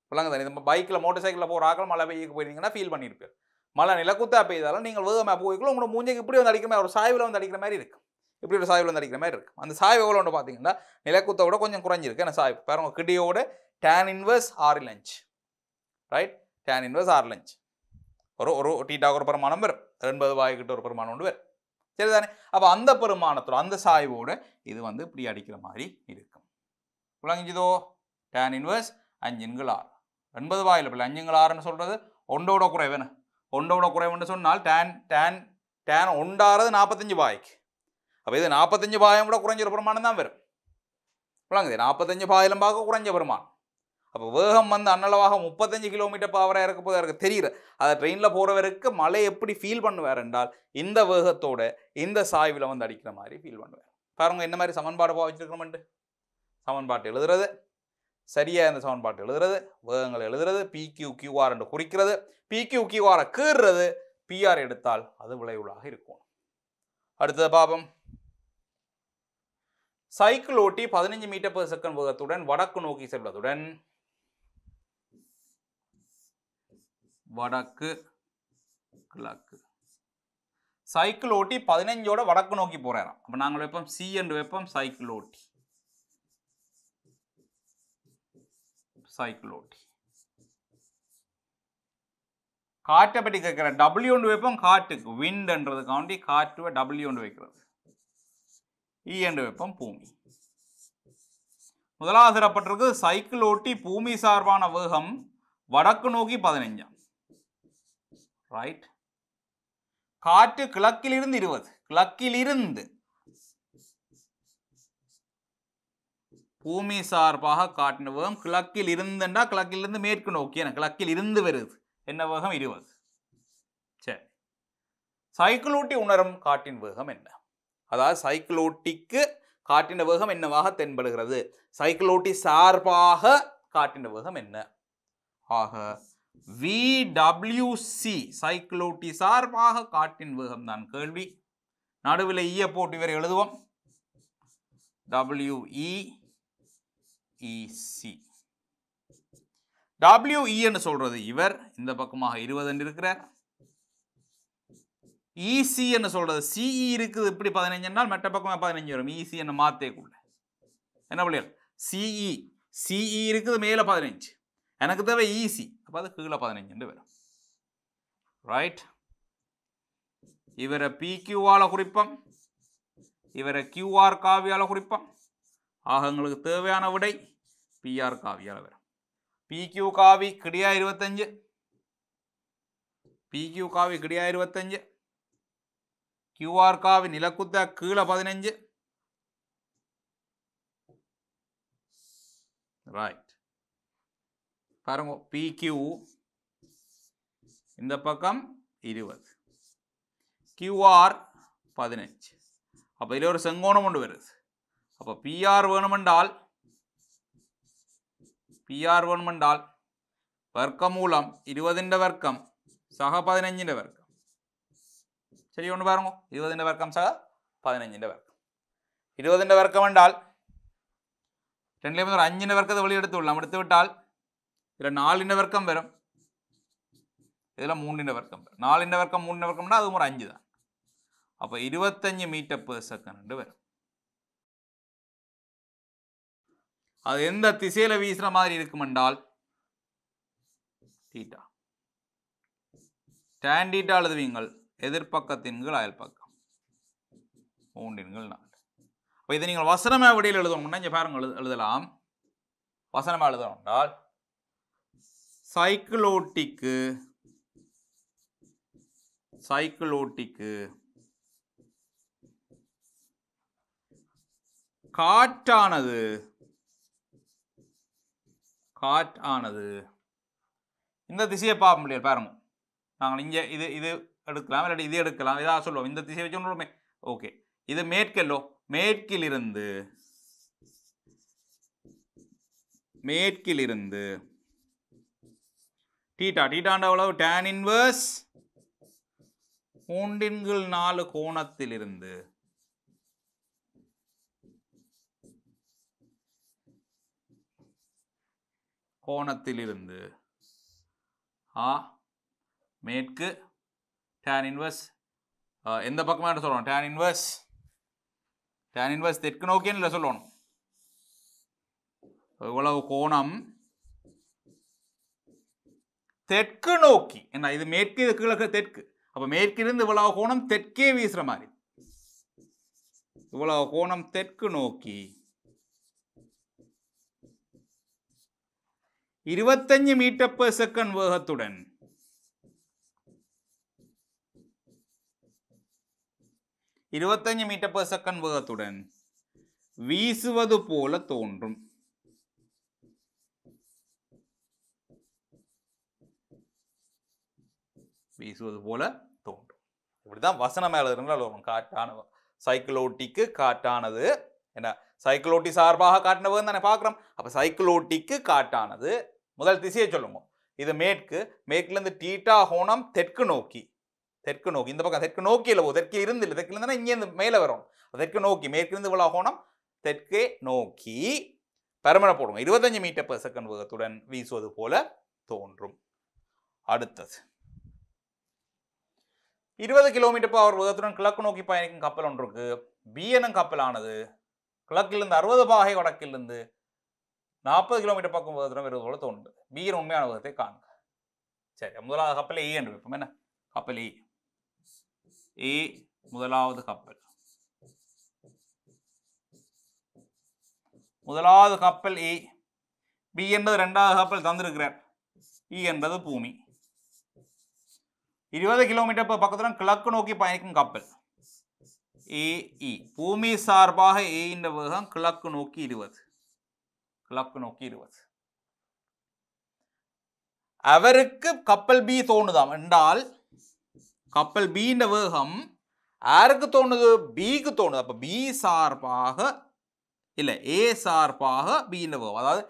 சொல்லுங்க தானே இந்த பைக்கில் மோட்டர் சைக்கிளில் போகிற ஆக்கள் மழை பெய்ய போயிருந்தீங்கன்னா ஃபீல் பண்ணியிருப்பார் மழை நிலக்குத்தா பெய்தாலும் நீங்கள் வேகமாக போய்க்குள்ள உங்களோட மூஞ்சைக்கு இப்படி வந்து அடிக்கிற மாதிரி ஒரு சாய்வில் வந்து அடிக்கிற மாதிரி இருக்கு இப்படி ஒரு சாய்வில் வந்து அடிக்கிற மாதிரி இருக்கும் அந்த சாய்வு எவ்வளோ ஒன்று பார்த்தீங்கன்னா விட கொஞ்சம் குறைஞ்சிருக்கு ஏன்னா சாய்வு பாருங்க கிடையோட டேன் இன்வர்ஸ் ஆறு லஞ்ச் ரைட் டேன் இன்வர்ஸ் ஆறு லஞ்ச் ஒரு ஒரு டீட்டாக ஒரு பெருமானம் வரும் ரெண்பது வாய்க்கிட்ட ஒரு பெருமானம் ஒன்று வரும் சரிதானே அப்போ அந்த பெருமானத்தோட அந்த சாய்வோடு இது வந்து இப்படி அடிக்கிற மாதிரி இருக்கும் விளங்கிச்சதோ டேன் இன்வர்ஸ் அஞ்சுங்கள் ஆறு எண்பது வாயில் இப்படி அஞ்சுங்கள் ஆறுன்னு சொல்கிறது ஒன்றோட குறைவுன்னு ஒன்றோட குறைவுன்னு சொன்னால் டேன் டேன் டேன் ஒன்றாறது நாற்பத்தஞ்சு பாய்க்கு அப்போ இது நாற்பத்தஞ்சு பாயம் கூட குறைஞ்ச ஒரு பெருமானம் தான் வரும் விளங்குது நாற்பத்தஞ்சு பாயிலும் பார்க்க குறைஞ்ச பெருமானம் அப்போ வேகம் வந்து அன்னளவாக முப்பத்தஞ்சு கிலோமீட்டர் பவராக இருக்க போது எனக்கு தெரியல அதை ட்ரெயினில் போகிறவருக்கு மழை எப்படி ஃபீல் பண்ணுவார் என்றால் இந்த வேகத்தோட இந்த சாய்வில் வந்து அடிக்கிற மாதிரி ஃபீல் பண்ணுவார் பாருங்கள் என்ன மாதிரி சமன்பாடு போக வச்சுருக்கணுமெண்ட்டு சமன்பாட்டு எழுதுறது சரியாக இந்த சமன்பாட்டு எழுதுறது வேகங்களை எழுதுறது பிக்யூ கியூஆர் என்று குறிக்கிறது பிக்யூ கியூஆரை கீறுறது பிஆர் எடுத்தால் அது விளைவுகளாக இருக்கும் அடுத்தது பாபம் சைக்கிள் ஓட்டி பதினஞ்சு மீட்டர் பர் செகண்ட் வேகத்துடன் வடக்கு நோக்கி செல்வதுடன் வடக்கு கிழக்கு சைக்கிள் ஓட்டி பதினஞ்சோட வடக்கு நோக்கி போறாராம் அப்போ நாங்கள் வைப்போம் சி என்று வைப்போம் சைக்கிள் ஓட்டி சைக்கிள் ஓட்டி காட்டை பற்றி டபிள்யூ ஒன்று வைப்போம் காட்டுக்கு விண்ட்ன்றதுக்காண்டி காட்டுவை ஒன்று வைக்கிறது இ e என்று வைப்போம் பூமி முதலாவது சிறப்பட்டிருக்கு சைக்கிள் ஓட்டி பூமி சார்பான வேகம் வடக்கு நோக்கி பதினைஞ்சாம் ரைட் காற்று கிழக்கிலிருந்து இருபது கிழக்கிலிருந்து பூமி சார்பாக காட்டின வேகம் கிழக்கில் இருந்துண்டா கிழக்கிலிருந்து மேற்கு நோக்கி கிழக்கில் இருந்து வருது என்ன வேகம் இருபது சரி சைக்கிளோட்டி உணரும் காட்டின் வேகம் என்ன அதாவது சைக்கிளோட்டிக்கு காட்டின வேகம் என்னவாக தென்படுகிறது சைக்கிளோட்டி சார்பாக காட்டின வேகம் என்ன ஆக விடபிள்யூசி சைக்கிளோட்டி சார்பாக காட்டின் வேகம் தான் கேள்வி நடுவில் ஈய போட்டு இவரை எழுதுவோம் டபிள்யூஇஇசி டபிள்யூஇன்னு e e e சொல்றது இவர் இந்த பக்கமாக இருபது என்று இருக்கிறார் இசி என்ன சொல்றது சிஇ இருக்குது இப்படி பதினஞ்சு என்றால் மெட்ட பக்கமாக பதினஞ்சு வரும் இசி மாத்தே கூட என்ன பிள்ளைகள் சிஇ சிஇ இருக்குது மேலே பதினஞ்சு எனக்கு தேவை ஈஸி அப்போ அது கீழே பதினஞ்சுண்டு வரும் ரைட் இவரை பிக்யூவால் குறிப்போம் இவரை கியூஆர் காவியால் குறிப்போம் ஆக எங்களுக்கு தேவையான விடை பிஆர் காவியால் வரும் பிக்யூ காவி கிடியா இருபத்தஞ்சு பிக்யூ காவி கிடியா இருபத்தஞ்சு கியூஆர் காவி நிலக்குத்தா கீழே பதினஞ்சு ரைட் பாருங்க பிக்யூ இந்த பக்கம் இருபது கியூஆர் பதினஞ்சு அப்போ இதில் ஒரு செங்கோணம் கொண்டு வருது அப்போ பிஆர் வேணுமென்றால் பிஆர் வேணுமென்றால் വർക്കമൂലം ഇരുപതിൻ്റെ വർക്കം സഹ പതിനഞ്ചിൻ്റെ വർക്കം ശരി കൊണ്ട് പറഞ്ഞു ഇരുപതിൻ്റെ വർക്കം സഹ പതിനഞ്ചിൻ്റെ വർക്കം ഇരുപതിൻ്റെ വർക്കം ഉണ്ടാൽ രണ്ടിലെ അഞ്ചിൻ്റെ വർക്കത് വെളിയെടുത്തുള്ളൂ നമ്മൾ എടുത്തു വിട്ടാൽ இதில் நாலின வர்க்கம் வரும் இதில் மூணின வர்க்கம் வரும் நாலின வர்க்கம் மூணின வர்க்கம்னா அது ஒரு அஞ்சு தான் அப்போ இருபத்தஞ்சு மீட்டர் பெர் செகண்ட் வரும் அது எந்த திசையில் வீசுகிற மாதிரி இருக்குமென்றால் டீட்டா டேன் டீட்டா எழுதுவீங்கள் அயல் அயல்பக்கம் மூன்றின்கள் நாலு அப்போ இதை நீங்கள் வசனமே விடையில் எழுதணும்னா இங்கே பாருங்கள் எழுது எழுதலாம் வசனமாக எழுதணும்னால் சைக்கிளோட்டிக்கு சைக்கிளோட்டிக்கு காற்றானது காற்றானது இந்த திசையை பார்க்க முடியாது பாருங்க நாங்கள் இங்கே இது இது எடுக்கலாம் இல்லாட்டி இது எடுக்கலாம் இதாக சொல்லுவோம் இந்த திசையை வச்சு ஓகே இது மேற்கெல்லோ மேற்கிலிருந்து மேற்கிலிருந்து டீட்டா டீட்டாண்ட எவ்வளவு டேன் இன்வர்ஸ் மூன்றின்கள் நாலு கோணத்தில் இருந்து கோணத்தில் இருந்து ஆ மேற்கு டேன் இன்வர்ஸ் எந்த பக்கமாக சொல்லணும் டேன் இன்வர்ஸ் டேன் இன்வர்ஸ் தெற்கு நோக்கின்னு இல்லை சொல்லணும் இவ்வளவு கோணம் தெற்கு நோக்கி என்ன இது மேற்கு இது கிழக்கு தெற்கு அப்போ மேற்கிலிருந்து இவ்வளவு கோணம் தெற்கே வீசுற மாதிரி இவ்வளவு கோணம் தெற்கு நோக்கி இருபத்தஞ்சு மீட்டர் பர் செகண்ட் வேகத்துடன் இருபத்தஞ்சு மீட்டர் பர் செகண்ட் வேகத்துடன் வீசுவது போல தோன்றும் வீசுவது போல தோன்றும் இப்படிதான் வசன மேல இருந்தால் வரும் காட்டான சைக்கிளோட்டிக்கு காட்டானது என்ன சைக்கிளோட்டி சார்பாக காட்டினவன் தானே பார்க்குறோம் அப்போ சைக்கிளோட்டிக்கு காட்டானது முதல் திசையை சொல்லுங்க இது மேற்கு மேற்குலேருந்து டீட்டா ஹோனம் தெற்கு நோக்கி தெற்கு நோக்கி இந்த பக்கம் தெற்கு நோக்கி போ தெற்கே இருந்து இல்லை தெற்கு இருந்தால் இங்கேருந்து மேலே வரும் தெற்கு நோக்கி மேற்குலேருந்து இவ்வளோ ஹோனம் தெற்கே நோக்கி பெருமனை போடுவோம் இருபத்தஞ்சு மீட்டர் பர் செகண்ட் வேகத்துடன் வீசுவது போல தோன்றும் அடுத்தது இருபது கிலோமீட்டர் அவர் வேகத்துடன் கிழக்கு நோக்கி பயணிக்கும் கப்பல் ஒன்று இருக்கு பிஎன்எம் கப்பலானது கிழக்கிலிருந்து அறுபது பாகை வடக்கிலிருந்து நாற்பது கிலோமீட்டர் பக்கம் வேகத்துடன் வருவது போல தோணுது பிஎன் உண்மையான வேகத்தை காணுங்க சரி முதலாவது கப்பல் ஏ என்று வைப்போம் என்ன கப்பல் ஏ ஏ முதலாவது கப்பல் முதலாவது கப்பல் இ பி என்பது ரெண்டாவது கப்பல் தந்திருக்கிறார் இ e என்பது பூமி இருபது கிலோமீட்டர் பக்கத்தில் கிழக்கு நோக்கி பயணிக்கும் கப்பல் ஏஇ e. பூமி சார்பாக ஏயின் வேகம் கிழக்கு நோக்கி இருபது கிழக்கு நோக்கி இருபது அவருக்கு கப்பல் பி தோணுதாம் என்றால் கப்பல் பின்ற வேகம் யாருக்கு தோணுது பிக்கு தோணுது அப்போ பி சார்பாக இல்லை ஏ சார்பாக பின்ற வேகம் அதாவது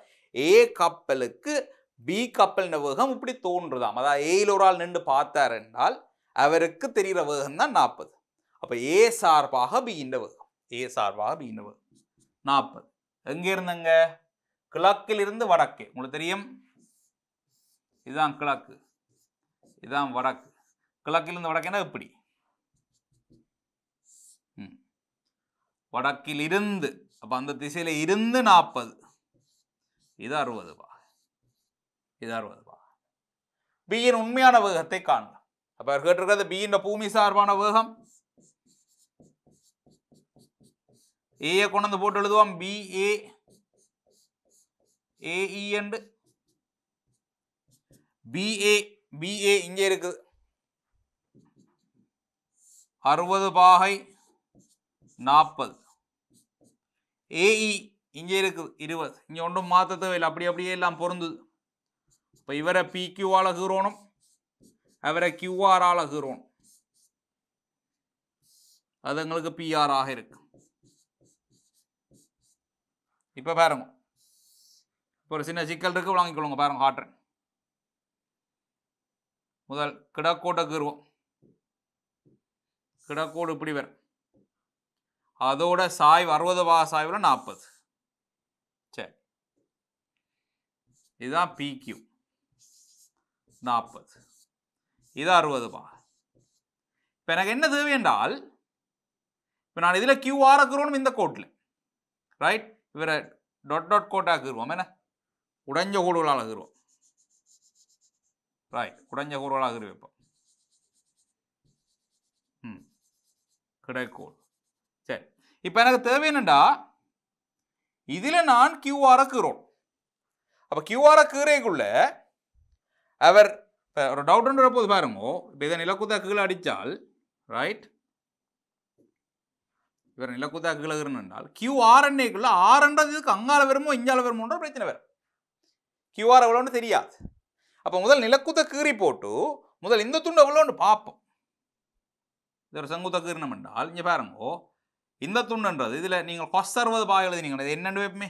ஏ கப்பலுக்கு பி கப்பல் வேகம் இப்படி தோன்றுதாம் அதாவது ஏயில் ஒரு ஆள் நின்று பார்த்தார் என்றால் அவருக்கு தெரிகிற வேகம் தான் நாற்பது அப்போ ஏ சார்பாக பியின் வேகம் ஏ சார்பாக பியின் வேகம் நாற்பது எங்கே இருந்தங்க கிழக்கிலிருந்து வடக்கே உங்களுக்கு தெரியும் இதுதான் கிழக்கு இதுதான் வடக்கு கிழக்கிலிருந்து வடக்கேன்னா இப்படி வடக்கில் இருந்து அப்போ அந்த திசையில் இருந்து நாற்பது இது அறுபதுபா இதாக வருவா பியின் உண்மையான வேகத்தை காணலாம் அப்போ கேட்டிருக்கிறது பியின் பூமி சார்பான வேகம் ஏ கொண்டு போட்டு எழுதுவோம் பிஏ ஏஇ என்று பிஏ பிஏ இங்கே இருக்குது அறுபது பாகை நாற்பது ஏஇ இங்கே இருக்குது இருபது இங்கே ஒன்றும் மாற்ற தேவையில்லை அப்படி அப்படியே எல்லாம் பொருந்துது இப்போ இவரை பிக்யூ அழகுறோனும் அவரை கியூஆரால் ஹீரோனும் அது எங்களுக்கு ஆக இருக்கு இப்போ பாருங்க இப்போ ஒரு சின்ன சிக்கல் இருக்குது வாங்கிக்கொள்ளுங்க பாருங்க காட்டுறேன் முதல் கிடக்கோட்டை கீறுவோம் கிடக்கோடு இப்படி வரும் அதோட சாய்வு அறுபது வா சாய்வில் நாற்பது சரி இதுதான் பிக்யூ நாற்பது இது அறுபதுப்பா இப்போ எனக்கு என்ன தேவை என்றால் இப்போ நான் இதில் கியூஆர் ஆக்குறோம் இந்த கோட்டில் ரைட் இவரை டொட் டொட் கோட் ஆக்கிடுவோம் என்ன உடைஞ்ச கூடுகளால் ஆக்குருவோம் ரைட் உடைஞ்ச கூடுகளால் ஆக்குருவோம் இப்போ ம் கிடைக்கோள் சரி இப்போ எனக்கு தேவை என்னண்டா இதில் நான் கியூஆர் கீறோம் அப்போ கியூஆர் கீரைக்குள்ளே அவர் ஒரு டவுட்ன்ற போது பாருங்க இப்போ இதை நிலக்குத்தாக்குகள் அடித்தால் ரைட் இவர் நிலக்குத்தா கீழகிறன் என்றால் கியூஆர்என்ஏக்குள்ள ஆர்ன்றது இதுக்கு அங்கால வருமோ இஞ்சால வருமோன்ற பிரச்சனை வரும் கியூஆர் எவ்வளோன்னு தெரியாது அப்போ முதல் நிலக்குத்த கீறி போட்டு முதல் இந்த துண்டு எவ்வளோன்னு பார்ப்போம் இது ஒரு செங்குத்த கீரணம் என்றால் இங்கே பாருங்க இந்த துண்டுன்றது இதில் நீங்கள் கொஸ் அறுபது பாய் எழுதினீங்க இது என்னென்னு வைப்புமே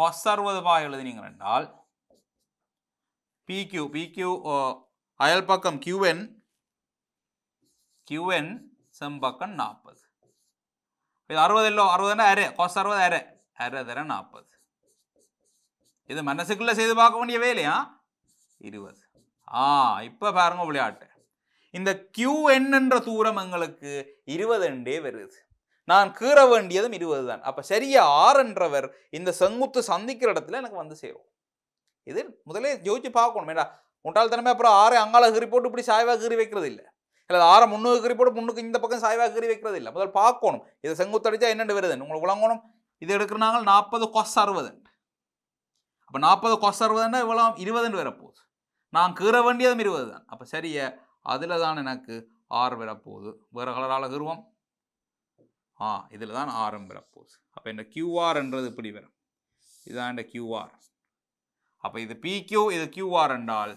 கொஸ் அறுபது பாய் எழுதினீங்க என்றால் பிக்யூ பிக்யூ அயல்பக்கம் கியூஎன் கியூஎன் செம்பக்கம் நாற்பது இது அறுபது இல்லை அறுபதுன்னா அரை கோஸ் அறுபது அரை அரை தர நாற்பது இது மனசுக்குள்ளே செய்து பார்க்க வேண்டிய வேலையா இருபது ஆ இப்போ பாருங்க விளையாட்டு இந்த QN என்னன்ற தூரம் எங்களுக்கு இருபது என்றே வருது நான் கீற வேண்டியதும் இருபது அப்பா, அப்போ சரியா என்றவர் இந்த சங்குத்து சந்திக்கிற இடத்துல எனக்கு வந்து சேரும் இது முதலே ஜோதிச்சு பார்க்கணும் ஏடா முட்டாள்தனமே அப்புறம் ஆறு அங்கால கீறி போட்டு இப்படி சாய்வாக கீறி வைக்கிறது இல்லை இல்லை ஆறை முன்னூறு கீறி போட்டு முன்னுக்கு இந்த பக்கம் சாய்வாக கீறி வைக்கிறது இல்லை முதல் பார்க்கணும் இதை செங்குத்தடிச்சா என்னென்று வருது உங்களுக்கு விளங்கணும் இது எடுக்கிறனாங்க நாற்பது கொஸ் அறுபது அப்போ நாற்பது கொஸ் அறுபதுன்னா இவ்வளோ இருபதுன்னு வரப்போகுது நான் கீற வேண்டியதும் இருபது தான் அப்போ சரியே அதில் தான் எனக்கு ஆறு வரப்போகுது வேறு கலரால் கருவம் ஆ இதில் தான் ஆரம் வரப்போகுது அப்போ இந்த கியூஆர்ன்றது இப்படி வரும் இதுதான் இந்த கியூஆர் அப்போ இது பிக்யூ இது கியூஆர் என்றால்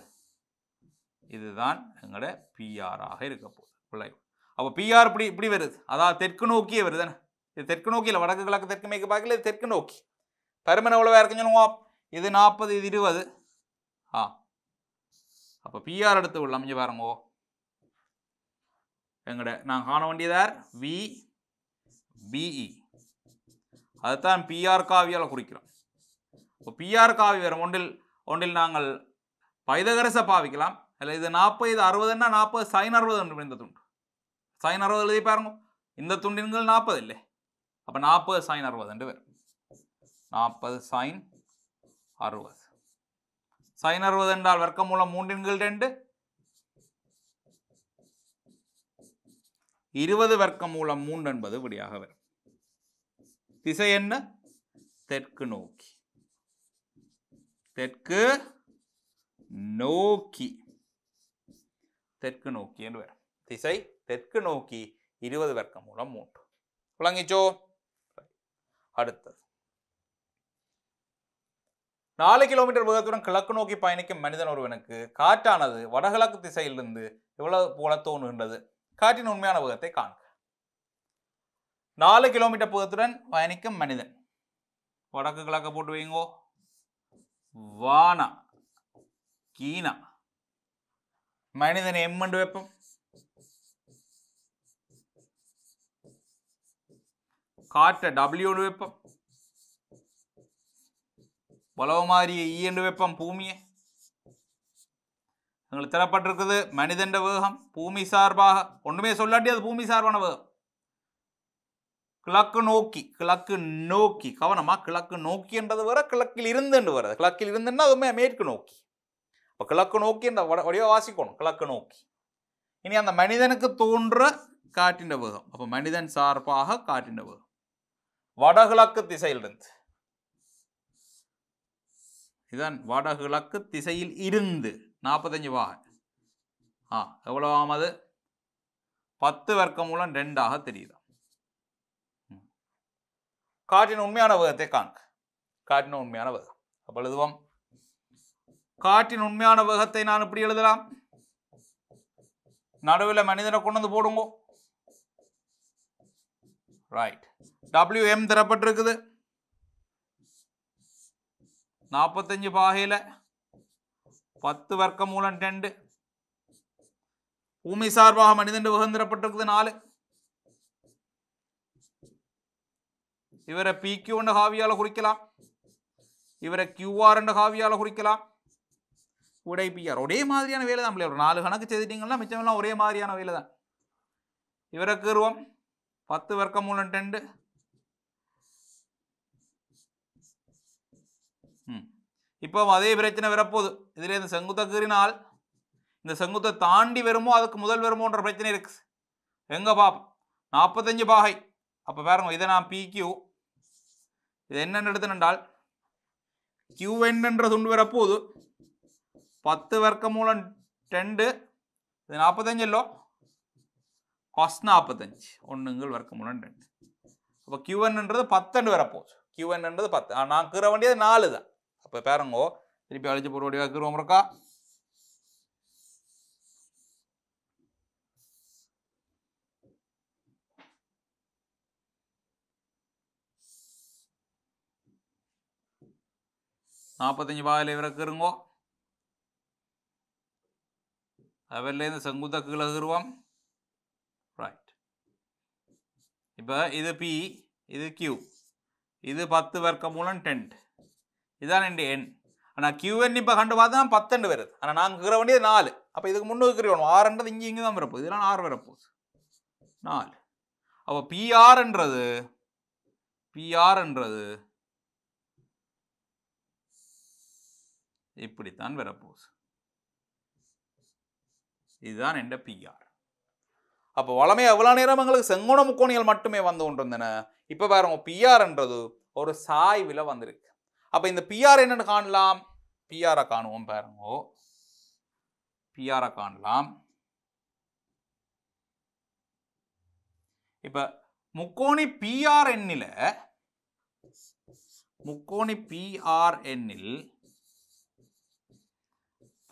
இதுதான் எங்களோட பிஆராக இருக்க போகுது அப்போ பிஆர் இப்படி இப்படி வருது அதாவது தெற்கு நோக்கியே வருது இது தெற்கு நோக்கி இல்லை வடக்கு கிழக்கு தெற்கு மேற்கு பார்க்கல இது தெற்கு நோக்கி பருமன் எவ்வளோ இருக்குன்னு சொல்லுவோம் இது நாற்பது இது இருபது ஆ அப்போ பிஆர் எடுத்து உள்ள அமைஞ்சு பாருங்கோ எங்கட நான் காண வேண்டியதார் வி பிஇ e. அதைத்தான் பிஆர் காவியால் குறிக்கிறோம் ஸோ பிஆர் காவி வேறு ஒன்றில் ஒன்றில் நாங்கள் பைதகரச பாவிக்கலாம் இல்லை இது நாற்பது அறுபதுன்னா நாற்பது சைன் அறுபது இந்த துண்டு சைன் அறுபது எழுதி பாருங்க இந்த துண்டின்கள் நாற்பது இல்லை அப்போ நாற்பது சைன் அறுபது ரெண்டு பேர் நாற்பது சைன் அறுபது சைன் அறுபது என்றால் வர்க்கம் மூலம் மூன்றின்கள் ரெண்டு இருபது வர்க்கம் மூலம் மூன்று என்பது விடியாக வரும் திசை என்ன தெற்கு நோக்கி தெற்கு நோக்கி தெற்கு நோக்கி என்று വരാം திசை தெற்கு நோக்கி இருபது வர்க்கம் மூலம் மூன்று விளங்கிச்சோ அடுத்தது நாலு கிலோமீட்டர் வேகத்துடன் கிழக்கு நோக்கி பயணிக்கும் மனிதன் ஒருவனுக்கு காற்றானது வடகிழக்கு திசையிலிருந்து எவ்வளவு போல தோன்றுகின்றது காற்றின் உண்மையான வேகத்தை காண்க நாலு கிலோமீட்டர் வேகத்துடன் பயணிக்கும் மனிதன் வடக்கு கிழக்க போட்டு வைங்கோ வான கீனா மனிதன் எம்மண்டு வெப்பம் காற்றை டபிள்யூண்டு வெப்பம் உலவு மாதிரி ஈண்டு e வெப்பம் பூமியை எங்களுக்கு தரப்பட்டிருக்குது மனிதண்ட வேகம் பூமி சார்பாக ஒன்றுமே சொல்லாட்டி அது பூமி சார்பான வேகம் கிழக்கு நோக்கி கிழக்கு நோக்கி கவனமாக கிழக்கு நோக்கி என்றது வர கிழக்கில் என்று வருது கிழக்கில் இருந்துன்னா அதுவுமே மேற்கு நோக்கி இப்போ கிழக்கு நோக்கி என்ற வடிவ வாசிக்கணும் கிழக்கு நோக்கி இனி அந்த மனிதனுக்கு தோன்ற காட்டின வேகம் அப்போ மனிதன் சார்பாக காட்டின வேகம் வடகிழக்கு இருந்து இதான் வடகிழக்கு திசையில் இருந்து நாற்பத்தஞ்சு வாக ஆ எவ்வளவாமது பத்து வர்க்கம் மூலம் ரெண்டாக தெரியுது காற்றின் உண்மையான வேகத்தை காண்க காற்றின் உண்மையான வேகம் அப்போ எழுதுவோம் காற்றின் உண்மையான வேகத்தை நான் இப்படி எழுதலாம் நடுவில் மனிதனை கொண்டு வந்து போடுங்க ரைட் டபிள்யூ எம் தரப்பட்டிருக்குது நாற்பத்தஞ்சு பாகையில் பத்து வர்க்க மூலம் டெண்டு பூமி சார்பாக மனிதன் தரப்பட்டிருக்குது நாலு இவரை പി ക്യു എന്ന குறிக்கலாம் இவரை கியூஆர் என்ற ஹாவியால் குறிக்கலாம் உடை பிஆர் ஒரே மாதிரியான வேலை தான் ஒரு நாலு கணக்கு செய்துட்டீங்கன்னா மிச்சமெல்லாம் ஒரே மாதிரியான வேலை தான் இவரை கீர்வம் பத்து வர்க்கம் மூலம் டெண்டு இப்போ அதே பிரச்சனை வரப்போகுது இதில் இந்த செங்குத்தை கீறினால் இந்த செங்குத்தை தாண்டி வருமோ அதுக்கு முதல் வருமோன்ற பிரச்சனை இருக்கு எங்கே பாப்போம் நாற்பத்தஞ்சு பாகை அப்போ பாருங்க இதை நான் பிக்யூ இது என்ன நடத்துனென்றால் கியூஎன் என்ற துண்டு வரப்போது பத்து வர்க்க மூலம் ரெண்டு இது நாற்பத்தஞ்சல்லோ கொஸ் நாற்பத்தஞ்சு ஒன்றுங்கள் வர்க்க மூலம் ரெண்டு அப்போ கியூஎன்ன்றது பத்தெண்டு வரப்போகுது கியூஎன்ன்றது பத்து நான் கீற வேண்டியது நாலு தான் அப்போ பாருங்கோ திருப்பி அழிச்சு போகிற வடிவாக கீறுவோம் இருக்கா நாற்பத்தஞ்சு பாகையில் இறக்குறங்கோ அவர்லேருந்து செங்குத்த கீழே ரைட் இப்போ இது பி இது கியூ இது பத்து வர்க்க மூலம் டென்ட் இதுதான் ரெண்டு எண் ஆனால் கியூஎன் இப்போ கண்டு பார்த்தா பத்தெண்டு வருது ஆனால் நாங்கள் இருக்கிற வேண்டியது நாலு அப்போ இதுக்கு முன்னூறு வேணும் ஆறுன்றது இங்கே இங்கே தான் வரப்போகுது இதெல்லாம் ஆறு வரப்போகுது நாலு அப்போ பிஆர்ன்றது பிஆர்ன்றது இப்படித்தான் வரப்போகுது இதுதான் என்ற பிஆர் அப்போ வளமே அவ்வளோ நேரம் எங்களுக்கு செங்கோண முக்கோணிகள் மட்டுமே வந்து கொண்டிருந்தன இப்போ பாருங்க பிஆர்ன்றது ஒரு சாய்வில் வந்திருக்கு அப்போ இந்த பிஆர் என்னென்னு காணலாம் பிஆரை காணுவோம் பாருங்க பிஆரை காணலாம் இப்போ முக்கோணி பிஆர் எண்ணில் முக்கோணி பிஆர் எண்ணில்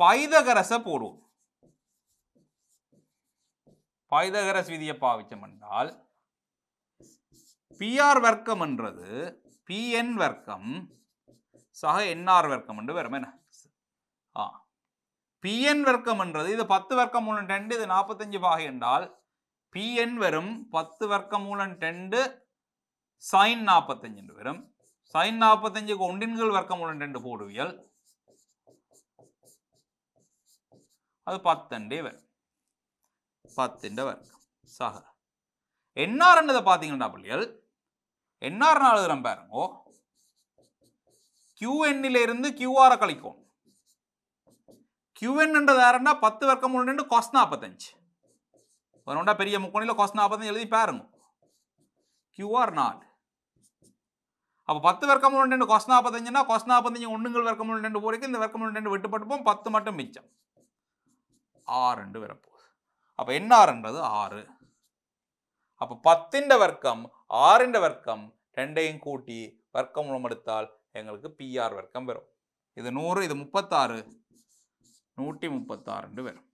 பைதகரசை போடுவோம் பைதகரஸ் விதியை பாவிச்சம் என்றால் பிஆர் வர்க்கம் என்றது பிஎன் வர்க்கம் சக என்ஆர் வர்க்கம் என்று வரும் என்ன ஆ பிஎன் வர்க்கம் என்றது இது பத்து வர்க்கம் மூலம் டெண்டு இது நாற்பத்தஞ்சு பாகை என்றால் பிஎன் வரும் பத்து வர்க்கம் மூலம் டெண்டு சைன் நாற்பத்தஞ்சு என்று வரும் சைன் நாற்பத்தஞ்சுக்கு ஒன்றின்கள் வர்க்கம் மூலம் டெண்டு போடுவியல் அது பத்தண்டே வரும் பத்துண்ட வரும் சக என்ஆர்ன்றதை பார்த்தீங்கன்னா பிள்ளைகள் என்ஆர்னு எழுதுகிற பாருங்கோ கியூஎன்னில இருந்து கியூஆரை கழிக்கும் கியூஎன்ன்றது யாருன்னா பத்து வர்க்கம் ரெண்டு கொஸ் நாற்பத்தஞ்சு ஒன்றா பெரிய முக்கோணியில் கொஸ் நாற்பத்தஞ்சு எழுதி பாருங்க கியூஆர் நாலு அப்போ பத்து வர்க்கம் ரெண்டு கொஸ் நாற்பத்தஞ்சுன்னா கொஸ் நாற்பத்தஞ்சு ஒன்றுங்கள் வர்க்கம் ரெண்டு போறதுக்கு இந்த வர்க்கம் ரெண்டு விட்டுப்பட்டுப்போம் பத்து மட்டும் மிச்சம் ஆறு ஆறுண்டு வரப்போகுது அப்போ என்ஆர்ன்றது ஆறு அப்போ பத்தின் வர்க்கம் ஆறின் வர்க்கம் ரெண்டையும் கூட்டி வர்க்கம் மூலம் எடுத்தால் எங்களுக்கு பிஆர் வர்க்கம் வரும் இது நூறு இது முப்பத்தாறு நூற்றி முப்பத்தாறு முப்பத்தாறுண்டு வரும்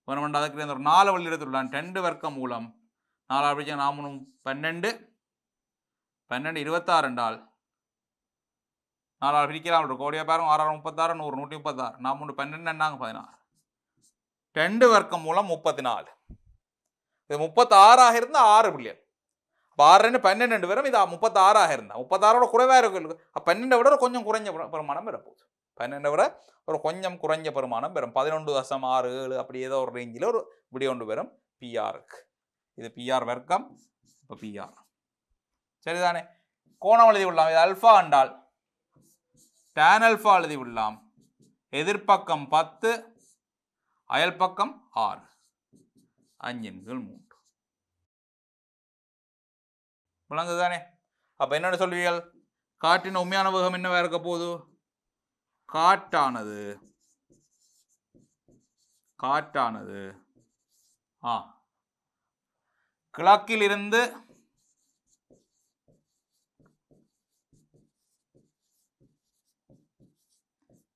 இப்போ நம்ம அதுக்கு இந்த ஒரு நாலு வழி எடுத்துடலாம் டென்டு வர்க்கம் மூலம் நாலா பிடிச்சா நாலு பன்னெண்டு பன்னெண்டு இருபத்தாறு நாலா பிடிக்கலாம் ஒரு கோடியாக பாருங்க ஆறாயிரம் முப்பத்தாறு நூறு நூற்றி முப்பத்தாறு நாலு மூணு பன்னெண்டு என்னாங்க பதினாறு ரெண்டு வர்க்கம் மூலம் முப்பத்தி நாலு இது முப்பத்தாறாக இருந்தால் ஆறு பில்லியன் இப்போ ஆறு ரெண்டு பன்னெண்டு ரெண்டு பேரும் இது முப்பத்தாறாக இருந்தால் முப்பத்தாறோட குறைவாக இருக்கு பன்னெண்டை விட கொஞ்சம் குறைஞ்ச பெருமானம் பெற போகுது பன்னெண்டை விட ஒரு கொஞ்சம் குறைஞ்ச பெருமானம் பெறும் பதினொன்று தசம் ஆறு ஏழு அப்படி ஏதோ ஒரு ரேஞ்சில் ஒரு இப்படி ஒன்று வரும் பிஆருக்கு இது பிஆர் வர்க்கம் இப்போ பிஆர் சரிதானே கோணம் எழுதி விடலாம் இது அல்ஃபா என்றால் டேன் அல்ஃபா எழுதி விடலாம் எதிர்ப்பக்கம் பத்து அயல் பக்கம் ஆறு அஞ்சன்கள் மூன்று விளங்குது தானே அப்போ என்னென்ன சொல்வீர்கள் காற்றின் உண்மையான வேகம் என்னவா இருக்க போகுது காற்றானது காற்றானது ஆ கிழக்கிலிருந்து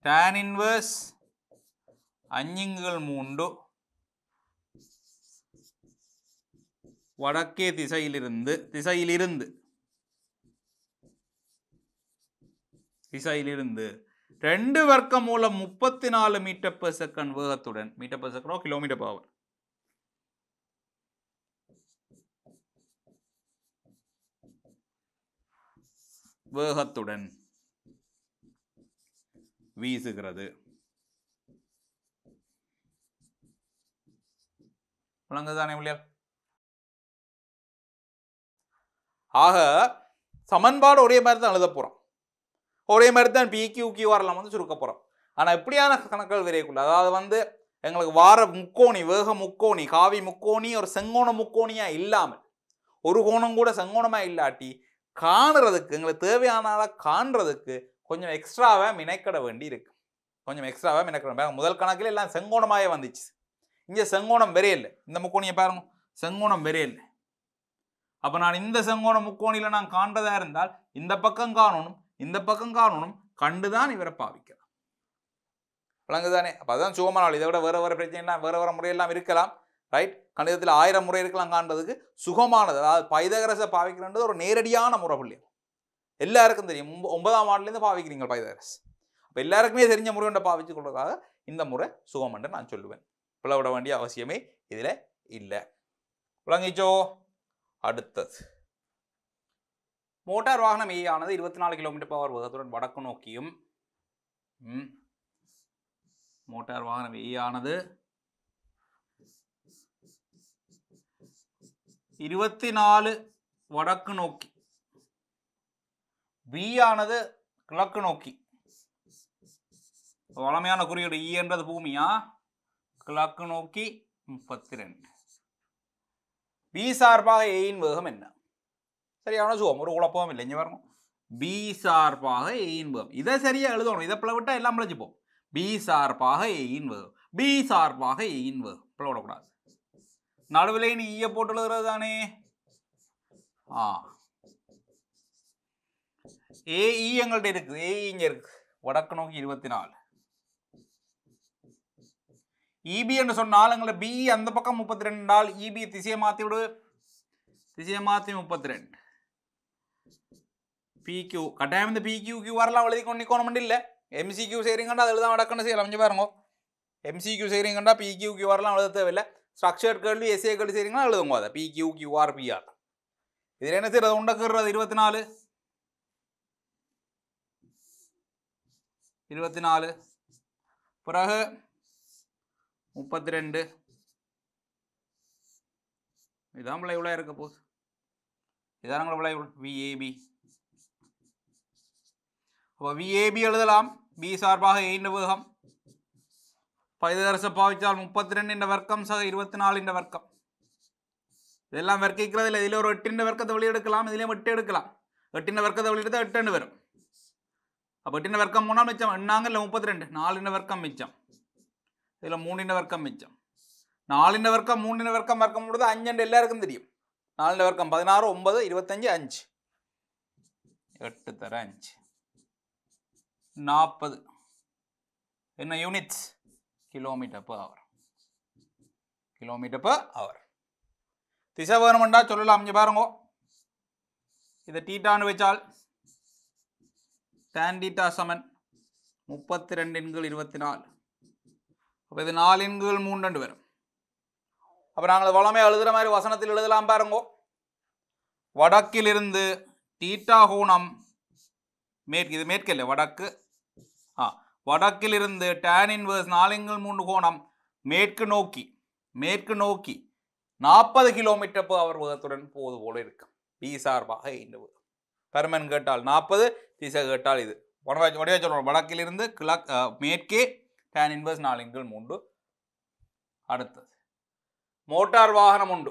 டேன் இன்வர்ஸ் அஞ்சிங்கள் மூண்டு வடக்கே திசையிலிருந்து திசையிலிருந்து திசையிலிருந்து ரெண்டு வர்க்க மூலம் முப்பத்தி நாலு மீட்டர் பெர் செகண்ட் வேகத்துடன் மீட்டர் பெர் செகண்டோ கிலோமீட்டர் பவர் வேகத்துடன் வீசுகிறது விளங்குதானே இல்லையா ஆக சமன்பாடு ஒரே மாதிரி தான் எழுத போகிறோம் ஒரே மாதிரி தான் பி கியூ கியூஆர்லாம் வந்து சுருக்க போகிறோம் ஆனால் இப்படியான கணக்குகள் விரையக்குள்ள அதாவது வந்து எங்களுக்கு வார முக்கோணி வேக முக்கோணி காவி முக்கோணி ஒரு செங்கோண முக்கோணியாக இல்லாமல் ஒரு கோணம் கூட செங்கோணமாக இல்லாட்டி காணுறதுக்கு எங்களுக்கு தேவையானதாக காண்றதுக்கு கொஞ்சம் எக்ஸ்ட்ராவாக மினைக்கட வேண்டி இருக்கு கொஞ்சம் எக்ஸ்ட்ராவாக மினைக்கட முதல் கணக்கில் எல்லாம் செங்கோணமாகவே வந்துச்சு இங்கே செங்கோணம் இல்லை இந்த முக்கோணியை பாருங்க செங்கோணம் இல்லை அப்போ நான் இந்த செங்கோண முக்கோணியில் நான் காண்றதா இருந்தால் இந்த பக்கம் காணணும் இந்த பக்கம் காணணும் கண்டுதான் இவரை பாவிக்கலாம் விளங்குதானே அப்போ அதுதான் சுகமானால் இதை விட வேறு வேறு பிரச்சனைலாம் வேறு வேறு முறையெல்லாம் இருக்கலாம் ரைட் கணிதத்தில் ஆயிரம் முறை இருக்கலாம் காண்றதுக்கு சுகமானது அதாவது பைதகரசை பாவிக்கிறன்றது ஒரு நேரடியான முறை புள்ளியம் எல்லாருக்கும் தெரியும் ஒன்பதாம் ஆண்டுலேருந்து பாவிக்கிறீங்க பைதகரஸ் அப்போ எல்லாருக்குமே தெரிஞ்ச முறையோட பாவிச்சு கொள்றதுக்காக இந்த முறை சுகமன்று நான் சொல்லுவேன் பிளவிட வேண்டிய அவசியமே இதில் இல்லை விளங்கிச்சோ அடுத்தது மோட்டார் வாகனம் ஏயானது இருபத்தி நாலு கிலோமீட்டர் பவர் வேகத்துடன் வடக்கு நோக்கியும் மோட்டார் வாகனம் ஏயானது இருபத்தி நாலு வடக்கு நோக்கி வி ஆனது கிழக்கு நோக்கி வளமையான குறியீடு இ e என்றது பூமியா கிழக்கு நோக்கி முப்பத்தி ரெண்டு பி சார்பாக ஏயின் வேகம் என்ன சரியான சுகம் ஒரு குழப்பமும் இல்லை இங்கே வரணும் பி சார்பாக ஏயின் வேகம் இதை சரியாக எழுதணும் இதை பிள்ளை விட்டால் எல்லாம் பிழைச்சிப்போம் பி சார்பாக ஏயின் வேகம் பி சார்பாக ஏயின் வேகம் பிள்ளை விடக்கூடாது நடுவில் நீ ஈய e போட்டு எழுதுறது தானே ஆ ஏஇ e எங்கள்கிட்ட இருக்குது ஏஇ e இங்கே இருக்குது வடக்கு நோக்கி இருபத்தி நாலு இபி e என்று சொன்னால் எங்களை பி அந்த பக்கம் முப்பத்தி ரெண்டு என்றால் இபி e திசையை மாற்றி விடு திசையை மாற்றி முப்பத்தி ரெண்டு பிக்யூ கட்டாயம் இந்த பிக்யூ கியூஆர்லாம் எழுதி கொண்டு நிற்கணும் இல்லை எம்சிக்யூ செய்கிறீங்கண்டா அது எழுதாம அடக்கணும் செய்யலாம் அமைஞ்சு பாருங்க எம்சிக்யூ செய்கிறீங்கண்டா பிக்யூ கியூஆர்லாம் எழுத தேவையில்லை ஸ்ட்ரக்சர்ட் கேள்வி எஸ்ஏ கேள்வி செய்கிறீங்கன்னா எழுதுங்க அதை பிக்யூ கியூஆர் பிஆர் இதில் என்ன செய்யறது உண்டக்குறது இருபத்தி நாலு இருபத்தி நாலு பிறகு முப்பத்தி ரெண்டு இதான் விளைவுலாம் இருக்க போகுது இதான விளைவு விஏபி அப்போ விஏபி எழுதலாம் பி சார்பாக ஏயின் வேகம் பைதரச பாவிச்சால் முப்பத்தி ரெண்டு இந்த வர்க்கம் சக இருபத்தி நாலு இந்த வர்க்கம் இதெல்லாம் வர்க்கிக்கிறது இதில் ஒரு எட்டின் வர்க்கத்தை வெளியெடுக்கலாம் இதுலேயும் எட்டு எடுக்கலாம் எட்டின் வர்க்கத்தை வெளியெடுத்தால் எட்டு வரும் அப்போ எட்டின் வர்க்கம் மூணாம் மிச்சம் எண்ணாங்க இல்லை முப்பத்தி ரெண்டு நாலுன்னு வர்க்கம் மிச்சம் இதில் மூணின வர்க்கம் மிச்சம் நாலின வர்க்கம் மூணின வர்க்கம் வர்க்கம் பொழுது அஞ்சுண்டு எல்லாருக்கும் தெரியும் நாலின வர்க்கம் பதினாறு ஒன்பது இருபத்தஞ்சு அஞ்சு எட்டு தர அஞ்சு நாற்பது என்ன units kilometre per hour kilometre per hour திசை வேணுமெண்டா சொல்லலாம் அஞ்சு பாருங்க இதை டீட்டான்னு வச்சால் டேன் டீட்டா சமன் முப்பத்தி ரெண்டு எண்கள் இருபத்தி நாலு அப்போ இது நாலின்கள் மூன்று வரும் அப்போ நாங்கள் வளமே எழுதுகிற மாதிரி வசனத்தில் எழுதலாம் பாருங்கோ வடக்கிலிருந்து டீட்டா கோணம் மேற்கு இது மேற்கு இல்லை வடக்கு ஆ வடக்கிலிருந்து டேன் இன்வர்ஸ் நாலின்கள் மூன்று கோணம் மேற்கு நோக்கி மேற்கு நோக்கி நாற்பது கிலோமீட்டர் பவர் அவர் வேகத்துடன் போது போல இருக்கும் பி சார்பாக இந்த பெர்மன் கேட்டால் நாற்பது திசை கேட்டால் இது உடனே உடைய வடக்கிலிருந்து கிழக்கு மேற்கே ടാൻ ഇൻവേഴ്സ് നാലെങ്കിൽ മൂണ്ട് അടുത്തത് మోటార్ వాహనం ఉండు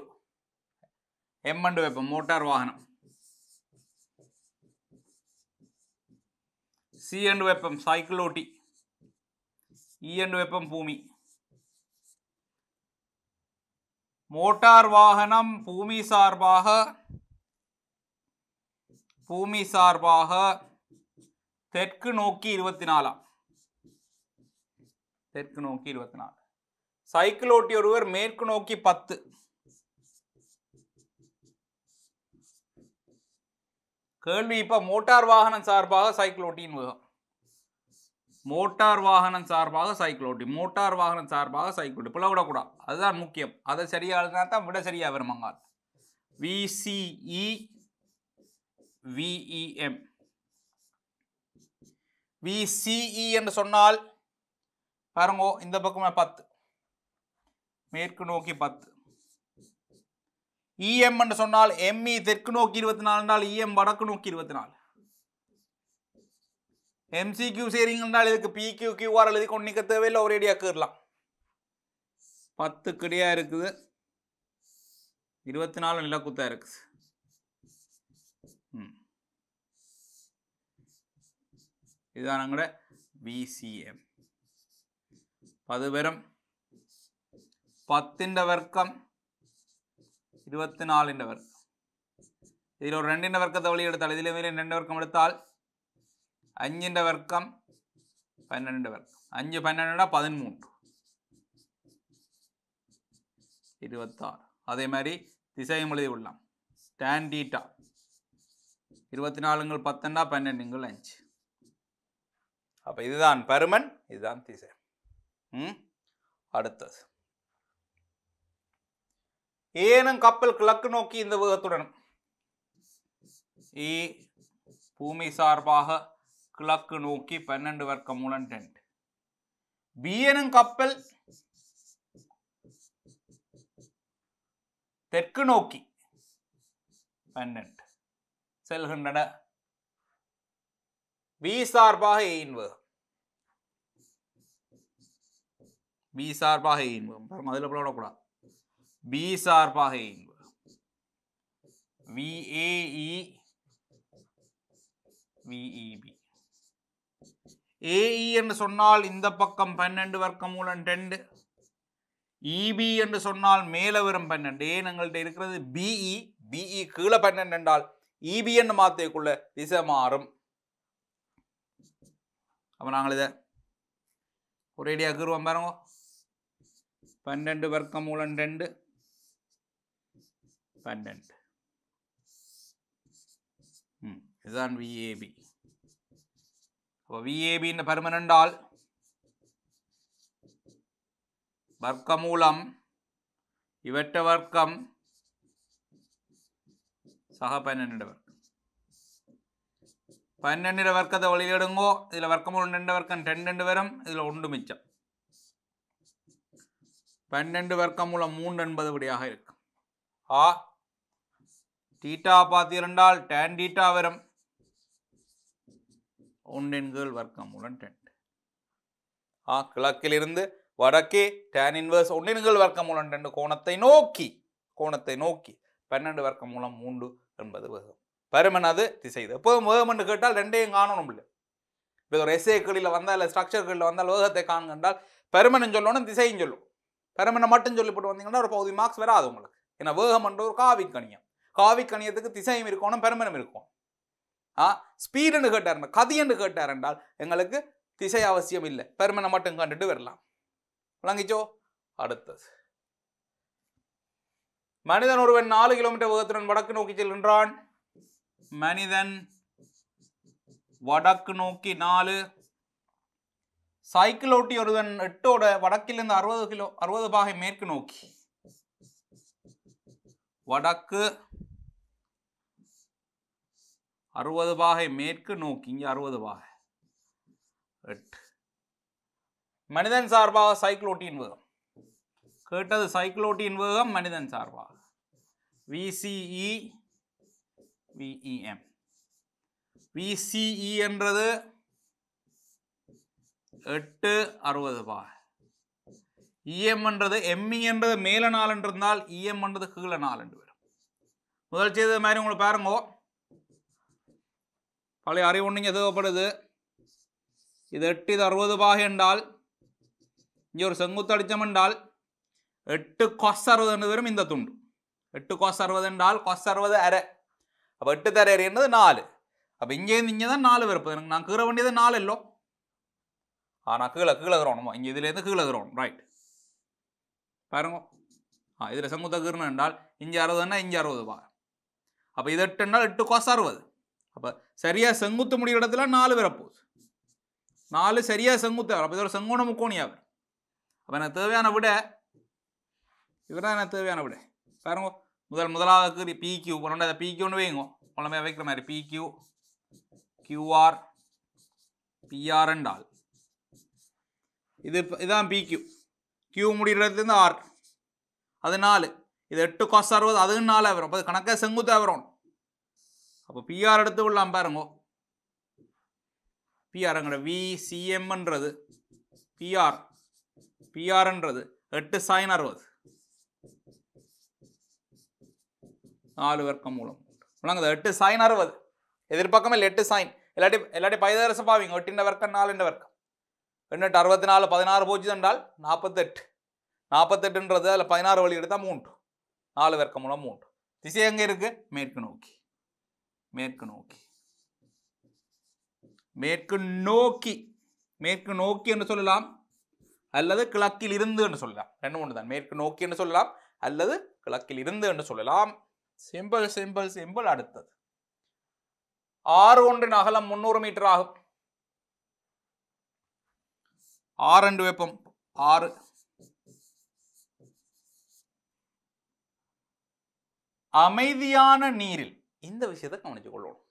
ఎమ్మండు వైపు మోటార్ వాహనం సి అండ్ వెప్పం సైకిల్ ఒకటి ఈ అండ్ వెప్పం భూమి మోటార్ వాహనం భూమి సార్వాహ భూమి సార్వాహ தெற்கு நோக்கி இருபத்தி நாலாம் தெற்கு நோக்கி இருபத்தி நாலு சைக்கிள் ஓட்டி ஒருவர் மேற்கு நோக்கி பத்து கேள்வி இப்போ மோட்டார் வாகனம் சார்பாக சைக்கிள் ஓட்டின்னு மோட்டார் வாகனம் சார்பாக சைக்கிள் ஓட்டி மோட்டார் வாகனம் சார்பாக சைக்கிளோட்டி பிள்ளை விடக்கூடாது அதுதான் முக்கியம் அதை சரியாக தான் விட சரியாக வருமாங்க VCE VEM VCE e, e e என்று சொன்னால் பாருங்க இந்த பக்கமே பத்து மேற்கு நோக்கி பத்து இஎம் e என்று சொன்னால் எம்இ e தெற்கு நோக்கி இருபத்தி நாலு என்றால் இஎம் e வடக்கு நோக்கி இருபத்தி நாலு எம்சிக்யூ சேரிங் என்றால் இதுக்கு கியூ ஆர் எழுதி கொண்டு நிற்க தேவையில்லை ஒரே கேறலாம் பத்து கிடையா இருக்குது இருபத்தி நாலு நிலக்குத்தா இருக்குது இதுதான் கூட பிசிஎம் பது பெரும் பத்தின்ட வர்க்கம் இருபத்தி நாலு இதில் ஒரு ரெண்டின் வர்க்கத்தை வழி எடுத்தால் ரெண்டு வர்க்கம் எடுத்தால் அஞ்சின்ட வர்க்கம் பன்னெண்டு வர்க்கம் அஞ்சு பன்னெண்டுனா பதிமூன்று இருபத்தாறு அதே மாதிரி திசையும் எழுதி இருபத்தி நாலுங்கள் பத்துன்னா பன்னெண்டுங்கள் அஞ்சு அப்போ இதுதான் பருமன் இதுதான் திசை அடுத்தது ஏனும் கப்பல் கிழக்கு நோக்கி இந்த வேகத்துடன் ஈ பூமி சார்பாக கிழக்கு நோக்கி பன்னெண்டு மூலம் டென்ட் பியனும் கப்பல் தெற்கு நோக்கி பன்னெண்டு செல்கின்றன வி சார்பாக ஏயின் வேகம் பி சார்பாக இன்பகம் பாருங்க அதில் போல விடக்கூடாது பி சார்பாக இன்பகம் VAE VEB AE e e e என்று சொன்னால் இந்த பக்கம் பன்னெண்டு வர்க்கமூலம் டெண்டு இபி என்று சொன்னால் மேலே வரும் பன்னெண்டு ஏன் எங்கள்கிட்ட இருக்கிறது பிஇ பிஇ கீழே பன்னெண்டு என்றால் இபி என்று மாத்தைக்குள்ள திசை மாறும் அப்போ நாங்கள் இதை ஒரேடியாக கீறுவோம் பாருங்க പന്ത്രണ്ട് பன்னெண்டு രണ്ട് പന്ത്രണ്ട് ഇതാണ് വി എ ബി അപ്പോൾ വി എ ബിൻ്റെ പരമനണ്ടാൽ വർക്കമൂലം ഇവറ്റ വർക്കം സഹ പന്നണ്ടിൻ്റെ വർക്കം പന്നണ്ടിൻ്റെ വർക്കത്തെ വെളിയിലിടുമ്പോൾ ഇതിൽ വർക്കമൂലം രണ്ട് വർക്കം രണ്ട് രണ്ട് വരും ഇതിൽ ഉണ്ട് മിച്ചം பன்னெண்டு வர்க்கமூலம் மூன்று என்பது இப்படியாக இருக்கும் ஆ தீட்டா பார்த்திருந்தால் டேன் டீட்டா வரும் ஒன்றின் கீழ் வர்க்கமூலம் டென்ட் ஆ கிழக்கிலிருந்து வடக்கே டேன் இன்வர்ஸ் ஒன்றின் கீழ் வர்க்கம் மூலம் ரெண்டு கோணத்தை நோக்கி கோணத்தை நோக்கி பன்னெண்டு மூலம் மூன்று என்பது வேகம் பருமன் அது திசைது எப்போதும் என்று கேட்டால் ரெண்டையும் காணணும் இல்லை இப்போ ஒரு எஸ்ஏக்களில் வந்தால் இல்லை ஸ்ட்ரக்சர்களில் வந்தால் வேகத்தை காணுங்கன்றால் பருமனும் சொல்லணும் திசையும் சொல்லும் பெருமனை மட்டும் சொல்லி போட்டு வந்தீங்கன்னா ஒரு பகுதி மார்க்ஸ் வராது உங்களுக்கு ஏன்னா வேகம்ன்ற ஒரு காவி கணியம் காவி கணியத்துக்கு திசையும் இருக்கணும் பெருமனம் இருக்கும் ஆ ஸ்பீடுன்னு கேட்டார் கதின்னு கேட்டார் என்றால் எங்களுக்கு திசை அவசியம் இல்லை பெருமனை மட்டும் கண்டுட்டு வரலாம் விளங்கிச்சோ அடுத்தது மனிதன் ஒருவன் நாலு கிலோமீட்டர் வேகத்துடன் வடக்கு நோக்கி செல்கின்றான் மனிதன் வடக்கு நோக்கி நாலு ஓட்டி ஒருதன் எட்டோட வடக்கிலிருந்து அறுபது கிலோ அறுபது பாகை மேற்கு நோக்கி வடக்கு அறுபது பாகை மேற்கு நோக்கி இங்கே அறுபது பாகை எட்டு மனிதன் சார்பாக சைக்கிளோட்டியின் வேகம் கேட்டது சைக்கிளோட்டியின் வேகம் மனிதன் சார்பாக விசிஇ விஇஎம் விசிஇ என்றது எட்டு அறுபது பா இஎம்ன்றது e e எம்இன்றது மேல நாலுன்னு இருந்தால் இஎம்ன்றது e கீழே நாலுண்டு வரும் முதல் செய்த மாதிரி உங்களுக்கு பாருங்கோ பழைய அறிவு ஒன்றுங்க தேவைப்படுது இது எட்டு இது அறுபது பாக என்றால் இங்கே ஒரு செங்குத்து அடித்தம் என்றால் எட்டு கொஸ் அறுபது என்று வரும் இந்த துண்டு எட்டு கொஸ் அறுபது என்றால் கொஸ் அறுபது அரை அப்போ எட்டு தர என்றது நாலு அப்போ இங்கேருந்து இங்கே தான் நாலு வரும் நான் கீற வேண்டியது நாலு இல்லை ஆனால் கீழே கீழே கிரௌண்ட் இங்கே இதுலேருந்து கீழே கிரௌண்ட் ரைட் பாருங்க ஆ இதில் செங்குத்த கீர்ணம் என்றால் இங்கே அறுபதுன்னா இங்கே அறுபது பா அப்போ இது எட்டு என்றால் எட்டு காசு அறுபது அப்போ சரியாக செங்குத்து முடிகிற இடத்துல நாலு வரப்போகுது நாலு சரியாக செங்குத்து அப்போ இதோட செங்கோண முக்கோணியாக அப்போ எனக்கு தேவையான விட இதுதான் எனக்கு தேவையான விட பாருங்க முதல் முதலாவது பி கியூ கொண்டு அதை பி கியூன்னு வைங்க உலமே வைக்கிற மாதிரி பி கியூ கியூஆர் பிஆர் என்றால் இது இதான் பிக்யூ கியூ முடிகிறதுலேருந்து ஆர் அது நாலு இது எட்டு காசு அறுபது அதுவும் நாலு வரும் அப்போ கணக்காக செங்குத்தாக வரும் அப்போ பிஆர் எடுத்து விடலாம் பாருங்க பிஆர்ங்கிற சிஎம்ன்றது பிஆர் பிஆர்ன்றது எட்டு சாயின் அறுபது நாலு வர்க்கம் மூலம் விளங்குது எட்டு சாயின் அறுபது எதிர்பார்க்கமே இல்லை எட்டு சாயின் எல்லாட்டி எல்லாட்டி பைதரசம் பாவிங்க எட்டின் வர்க்கம் இந்த வர்க்கம் எண்ணெட்டு அறுபத்தி நாலு பதினாறு போச்சு என்றால் நாற்பத்தெட்டு நாற்பத்தெட்டுன்றது அதில் பதினாறு வழி எடுத்தால் மூன்று நாலு வர்க்க மூலம் மூன்று திசை எங்கே இருக்குது மேற்கு நோக்கி மேற்கு நோக்கி மேற்கு நோக்கி மேற்கு நோக்கி என்று சொல்லலாம் அல்லது கிழக்கில் இருந்து என்று சொல்லலாம் ரெண்டு ஒன்று தான் மேற்கு நோக்கி என்று சொல்லலாம் அல்லது கிழக்கில் இருந்து என்று சொல்லலாம் சிம்பிள் சிம்பிள் சிம்பிள் அடுத்தது ஆறு ஒன்றின் அகலம் முன்னூறு மீட்டர் ஆகும் ఆరు అండ్ வைப்போம் ஆறு அமைதியான நீரில் இந்த விஷயத்தை கவனித்து கொள்ளணும்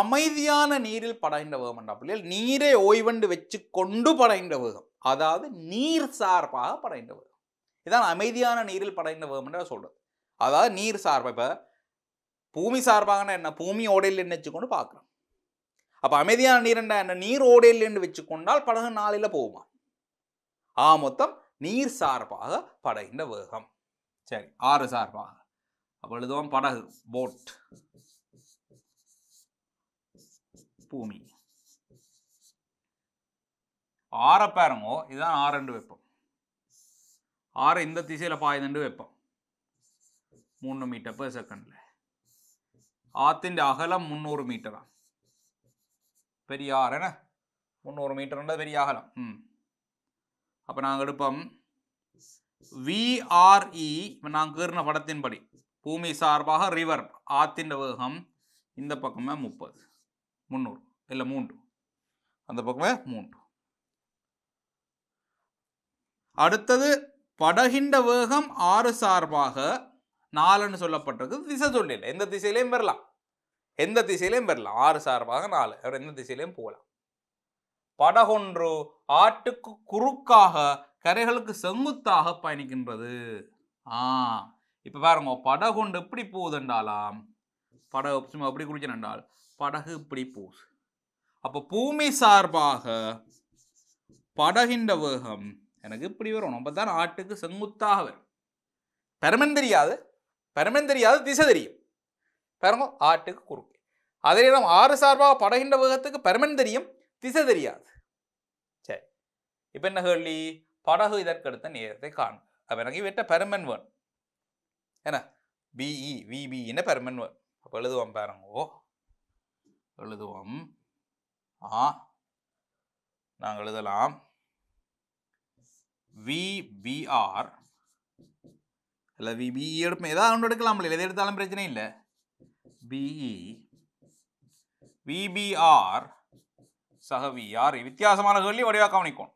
அமைதியான நீரில் படகின்ற வேகம் என்றால் நீரை ஓய்வண்டு வச்சு கொண்டு படகின்ற வேகம் அதாவது நீர் சார்பாக படகின்ற வேகம் இதான் அமைதியான நீரில் படகின்ற வேகம் என்ற சொல்றது அதாவது நீர் சார்பாக இப்போ பூமி சார்பாகனா என்ன பூமி ஓடையில் என்ன வச்சுக்கொண்டு பார்க்குறோம் அப்போ அமைதியான நீர் என்ன நீரோடையில் என்று வச்சுக்கொண்டால் படகு நாளில் போகுமா ஆ மொத்தம் நீர் சார்பாக படகின்ற வேகம் சரி ஆறு சார்பாக அப்போ எழுதுவோம் படகு போட் பூமி ஆற பாருங்கோ இதுதான் ஆறுண்டு வைப்போம் ஆறு இந்த திசையில் பாயுதுண்டு வைப்போம் மூணு மீட்டர் பர் செகண்டில் ஆத்தின் அகலம் முந்நூறு மீட்டரா பெரியார் என்ன முந்நூறு மீட்டர்ன்றது பெரிய அகலம் ம் அப்போ நாங்கள் எடுப்போம் விஆர்இ e இப்போ நாங்கள் கீர்ன படத்தின்படி பூமி சார்பாக ரிவர் ஆத்தின் வேகம் இந்த பக்கமே முப்பது முந்நூறு இல்லை மூன்று அந்த பக்கமே மூன்று அடுத்தது படகின்ற வேகம் ஆறு சார்பாக நாலுன்னு சொல்லப்பட்டிருக்கு திசை சொல்லிடல எந்த திசையிலையும் பெறலாம் எந்த திசையிலையும் பெறலாம் ஆறு சார்பாக நாலு அவர் எந்த திசையிலையும் போகலாம் படகொன்று ஆட்டுக்கு குறுக்காக கரைகளுக்கு செங்குத்தாக பயணிக்கின்றது ஆ இப்போ பாருங்க படகொண்டு எப்படி போகுது என்றாலாம் படகு சும்மா எப்படி குறிச்சேன் என்றால் படகு இப்படி போகுது அப்போ பூமி சார்பாக படகின்ற வேகம் எனக்கு இப்படி வரும் நம்ம தான் ஆட்டுக்கு செங்குத்தாக வரும் பெருமன் தெரியாது பெருமன் தெரியாது திசை தெரியும் பாருங்க ஆட்டுக்கு குறுக்கு அதே நேரம் ஆறு சார்பாக படகின்ற வேகத்துக்கு பெருமன் தெரியும் திசை தெரியாது சரி இப்போ என்ன கேள்வி படகு இதற்கடுத்த நேரத்தை காணும் அப்ப எனக்கு வெட்ட பெருமன் வேணும் என்ன பிஇ என்ன பெருமன் வேணும் அப்போ எழுதுவோம் பாருங்கோ எழுதுவோம் ஆ நாங்கள் எழுதலாம் விபிஆர் இல்லை விபிஇ e எடுப்போம் ஏதாவது ஒன்று எடுக்கலாம் இல்லை எது எடுத்தாலும் பிரச்சனை இல்லை பிஇ பிபிஆர் சகவிஆர் வித்தியாசமான கேள்வி வடிவாக கவனிக்கும்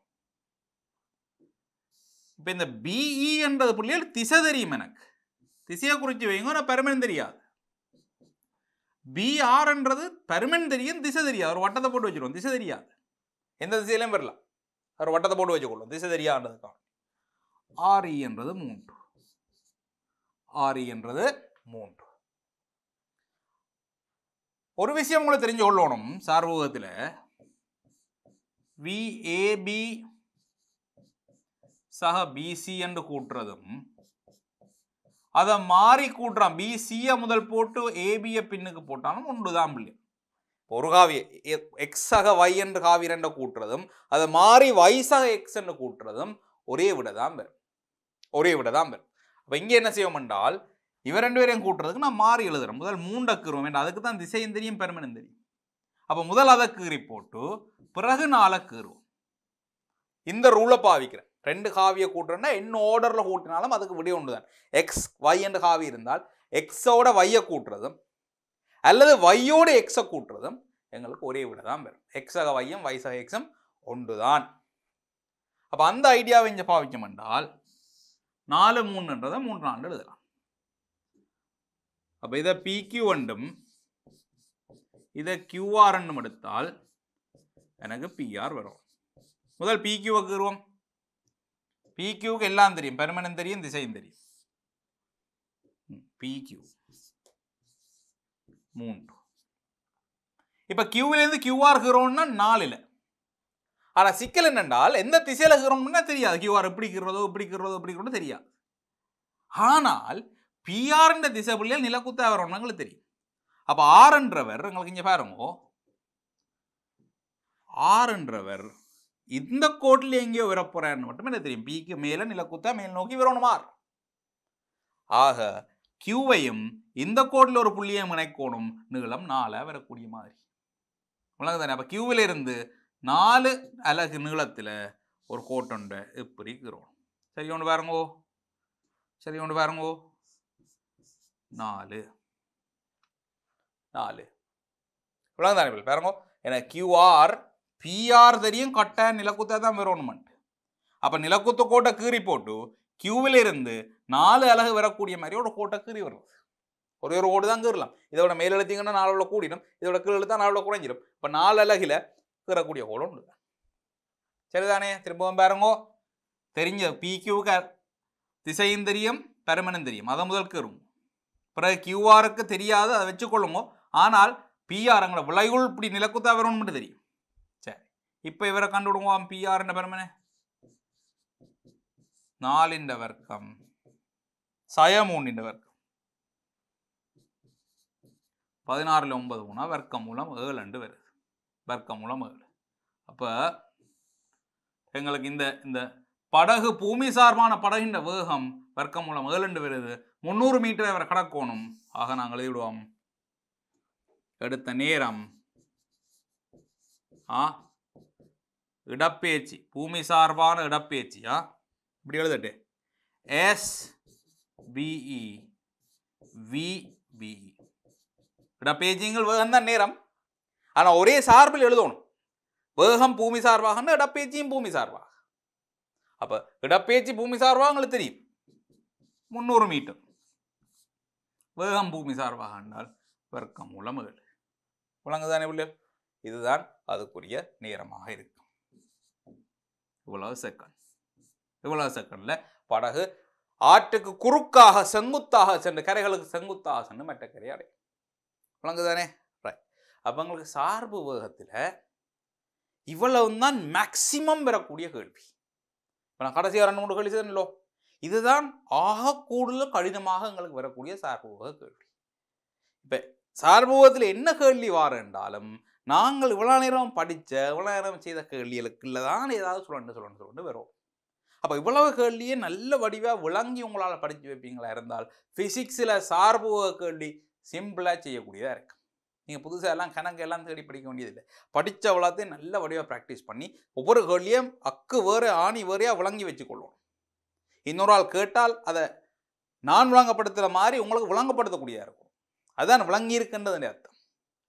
இப்போ இந்த பிஇ e என்றது பிள்ளைகள் திசை தெரியும் எனக்கு திசையை குறித்து வைங்க பெருமன் தெரியாது பிஆர் என்றது பெருமன் தெரியும் திசை தெரியாது ஒரு வட்டத்தை போட்டு வச்சுருவோம் திசை தெரியாது எந்த திசையிலையும் வரலாம் ஒரு வட்டத்தை போட்டு வச்சுக்கொள்ளும் திசை தெரியாதுன்றதுக்காக ஆர்இ e என்றது மூன்று ஆர்இ e என்றது மூன்று ஒரு விஷயம் உங்களை தெரிஞ்சு கொள்ளணும் சார்பூகத்தில் விஏபி சக பிசி என்று கூட்டுறதும் அதை மாறி கூட்டுறான் பிசியை முதல் போட்டு ஏபியை பின்னுக்கு போட்டாலும் ஒன்று தான் பிள்ளை ஒரு காவிய எக்ஸ் சக வை என்று காவி ரெண்ட கூட்டுறதும் அதை மாறி வை சக எக்ஸ் என்று கூட்டுறதும் ஒரே விட தான் பெரும் ஒரே விட தான் பெரும் அப்போ இங்கே என்ன செய்வோம் என்றால் இவர் ரெண்டு பேரையும் கூட்டுறதுக்கு நான் மாறி எழுதுறேன் முதல் மூண்டக்குருவம் வேண்டாம் அதுக்கு தான் திசையும் தெரியும் பெருமனும் தெரியும் அப்போ முதல் அதக்குறி போட்டு பிறகு நாளக்கீறுவோம் இந்த ரூலை பாவிக்கிறேன் ரெண்டு காவியை கூட்டுறேன்னா என்ன ஆர்டரில் கூட்டினாலும் அதுக்கு விடிய ஒன்று தான் எக்ஸ் ஒய் என்று காவி இருந்தால் எக்ஸோட வையை கூட்டுறதும் அல்லது வையோட எக்ஸை கூட்டுறதும் எங்களுக்கு ஒரே விட தான் வரும் எக்ஸக வையும் வயசக எக்ஸும் ஒன்று தான் அப்போ அந்த ஐடியாவை இங்கே பாவிக்கமென்றால் நாலு மூணுன்றதை மூன்று நாலு எழுதலாம் அப்போ இதை பிக்யூ வண்டும் இதை கியூஆர் என்றும் எடுத்தால் எனக்கு பிஆர் வரும் முதல் பி கியூவுக்கு வருவோம் பி எல்லாம் தெரியும் பெருமனம் தெரியும் திசையும் தெரியும் பி கியூ மூன்று இப்போ கியூவிலேருந்து கியூஆர் ஹீரோன்னா நாலில் ஆனால் சிக்கல் என்னென்றால் எந்த திசையில் ஹீரோம்னா தெரியாது கியூஆர் எப்படி ஹீரோதோ இப்படி ஹீரோதோ இப்படி கூட தெரியாது ஆனால் பிஆர்ன்ற திசை பிள்ளைகள் நிலக்குத்தா வரணும்னு எங்களுக்கு தெரியும் அப்போ ஆறுன்றவர் எங்களுக்கு இங்கே பாருங்க ஆறுன்றவர் இந்த கோட்டில் எங்கேயோ வரப்போறாருன்னு மட்டும் எனக்கு தெரியும் பிக்கு மேலே நிலக்குத்தா மேல் நோக்கி வரணுமார் ஆக கியூவையும் இந்த கோட்டில் ஒரு புள்ளியையும் இணைக்கோணும் நீளம் நாலாக வரக்கூடிய மாதிரி விளங்கு தானே அப்போ கியூவில் இருந்து நாலு அலகு நீளத்தில் ஒரு கோட்டொண்டை இப்படி இருக்கிறோம் சரி ஒன்று பாருங்கோ சரி ஒன்று பாருங்கோ நாலு நாலு இவ்வளோதான் இப்போ பாருங்க எனக்கு கியூஆர் பிஆர் தெரியும் கட்ட நிலக்குத்தா தான் என்விரோன்மெண்ட் அப்போ நிலக்குத்த கோட்டை கீறி போட்டு கியூவில் இருந்து நாலு அழகு வரக்கூடிய மாதிரி ஒரு கோட்டை கீறி வருது ஒரு ஒரு கோடு தான் கீறலாம் இதோட மேல் எழுத்திங்கன்னா நாலு கூடிடும் இதோட கீழ் எழுத்தா நாலு குறைஞ்சிடும் இப்போ நாலு அழகில் கீறக்கூடிய கோலம் ஒன்று சரிதானே திரும்பவும் பாருங்கோ தெரிஞ்ச பிக்யூக்கு திசையும் தெரியும் பெருமனும் தெரியும் அதை முதல் கீறும் பிறகு கியூஆருக்கு தெரியாது அதை வச்சுக்கொள்ளுங்க ஆனால் பிஆர்ங்கள விளைவுள் இப்படி நிலக்குத்தா வரும்னு மட்டும் தெரியும் சரி இப்போ இவரை கண்டுவிடுவோம் பிஆர் என்ன பெருமனே நாலின் வர்க்கம் சயமூன்றின் வர்க்கம் பதினாறில் ஒன்பது மூணா வர்க்கம் மூலம் ஏழு அண்டு வருது வர்க்கம் மூலம் ஏழு அப்போ எங்களுக்கு இந்த இந்த படகு பூமி சார்பான படகின்ற வேகம் வர்க்கம் மூலம் ஏழு வருது முந்நூறு மீட்டரை அவரை கடக்கணும் ஆக நாங்கள் எழுதிவிடுவோம் எடுத்த நேரம் ஆ இடப்பேச்சு பூமி சார்பான இடப்பேச்சு ஆ இப்படி எழுதட்டு S BE VBE e e. இடப்பேச்சிங்கள் வேகம் நேரம் ஆனால் ஒரே சார்பில் எழுதணும் வேகம் பூமி சார்பாகன்னு இடப்பேச்சியும் பூமி சார்பாக அப்போ இடப்பேச்சு பூமி சார்பாக உங்களுக்கு தெரியும் முந்நூறு மீட்டர் வேகம் பூமி சார்பாக என்றால் வர்க்கம் மூலம் விளங்குதானே உள்ள இதுதான் அதுக்குரிய நேரமாக இருக்கும் இவ்வளவு செகண்ட் இவ்வளவு செகண்டில் படகு ஆற்றுக்கு குறுக்காக செங்குத்தாக சென்று கரைகளுக்கு செங்குத்தாக சென்று மெட்டக்கரை அடை அடையும் விளங்குதானே அப்போ உங்களுக்கு சார்பு வேகத்தில் இவ்வளவு தான் மேக்சிமம் பெறக்கூடிய கேள்வி இப்போ நான் கடைசியாக ரெண்டு மூணு கேள்வி சேர்ந்தோம் இதுதான் ஆக கூடுதல் கடினமாக எங்களுக்கு வரக்கூடிய சார்பூக கேள்வி இப்போ சார்பூகத்தில் என்ன கேள்வி வார என்றாலும் நாங்கள் இவ்வளோ நேரம் படித்த இவ்வளோ நேரம் செய்த கேள்விகளுக்கு தான் ஏதாவது சொல்லணும் சொல்லணும் சொல்லணும் வரும் அப்போ இவ்வளவு கேள்வியே நல்ல வடிவாக விளங்கி உங்களால் படித்து வைப்பீங்களா இருந்தால் ஃபிசிக்ஸில் சார்பூக கேள்வி சிம்பிளாக செய்யக்கூடியதாக இருக்கு நீங்கள் புதுசாக எல்லாம் கணக்கு எல்லாம் தேடி படிக்க வேண்டியதில்லை படித்த அவ்வளோத்தையும் நல்ல வடிவாக ப்ராக்டிஸ் பண்ணி ஒவ்வொரு கேள்வியும் அக்கு வேறு ஆணி வேறையாக விளங்கி வச்சுக்கொள்வோம் இன்னொரு ஆள் கேட்டால் அதை நான் விளங்கப்படுத்துகிற மாதிரி உங்களுக்கு விளங்கப்படுத்தக்கூடியதாக இருக்கும் அதுதான் விளங்கி அர்த்தம்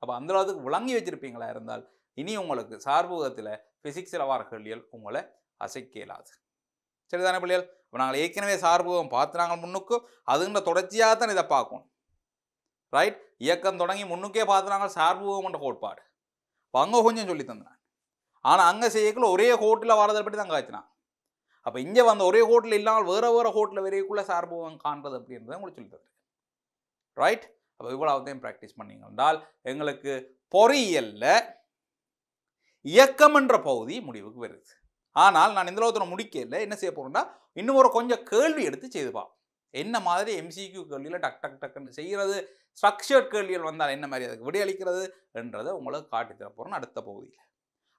அப்போ அந்த அளவுக்கு விளங்கி வச்சுருப்பீங்களா இருந்தால் இனி உங்களுக்கு சார்புகத்தில் ஃபிசிக்ஸில் வர உங்களை அசைக்க இயலாது சரிதானே பிள்ளைகள் இப்போ நாங்கள் ஏற்கனவே சார்புகம் பார்த்துனாங்க முன்னுக்கும் முன்னுக்கு அதுன்ற தொடர்ச்சியாக தான் இதை பார்க்கணும் ரைட் இயக்கம் தொடங்கி முன்னுக்கே பார்த்துனாங்க நாங்கள் சார்புகம்ன்ற கோட்பாடு அப்போ அங்கே கொஞ்சம் சொல்லி தந்தான் ஆனால் அங்கே செய்யக்குள்ள ஒரே கோட்டில் வாரதை பற்றி தான் காய்ச்சினான் அப்போ இங்கே வந்த ஒரே ஹோட்டல் இல்லாமல் வேறு வேறு ஹோட்டலில் வரைக்குள்ளே சார்புவம் காண்பது அப்படின்றத உங்களுக்கு சொல்லி ரைட் அப்போ இவ்வளவுதையும் ப்ராக்டிஸ் பண்ணிங்க என்றால் எங்களுக்கு பொறியியலில் இயக்கம் என்ற பகுதி முடிவுக்கு வருது ஆனால் நான் இந்த லோகத்தில் முடிக்கல என்ன செய்ய போகிறேன்னா இன்னும் ஒரு கொஞ்சம் கேள்வி எடுத்து செய்துப்பா என்ன மாதிரி எம்சிக்யூ கேள்வியில் டக் டக் டக்குன்னு செய்கிறது ஸ்ட்ரக்சர்ட் கேள்விகள் வந்தால் என்ன மாதிரி அதுக்கு விடையளிக்கிறது என்றதை உங்களுக்கு காட்டி தர போகிறேன் அடுத்த பகுதியில்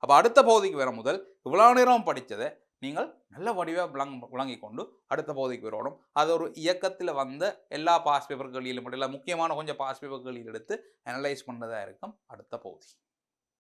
அப்போ அடுத்த பகுதிக்கு வர முதல் இவ்வளோ நேரம் படித்ததை நீங்கள் நல்ல வடிவாக விளங் விளங்கி கொண்டு அடுத்த பகுதிக்கு விரோடும் அது ஒரு இயக்கத்தில் வந்த எல்லா பாஸ் பேப்பர்களிலும் மட்டும் இல்லை முக்கியமான கொஞ்சம் பாஸ் பேப்பர்களில் எடுத்து அனலைஸ் பண்ணதாக இருக்கும் அடுத்த பகுதி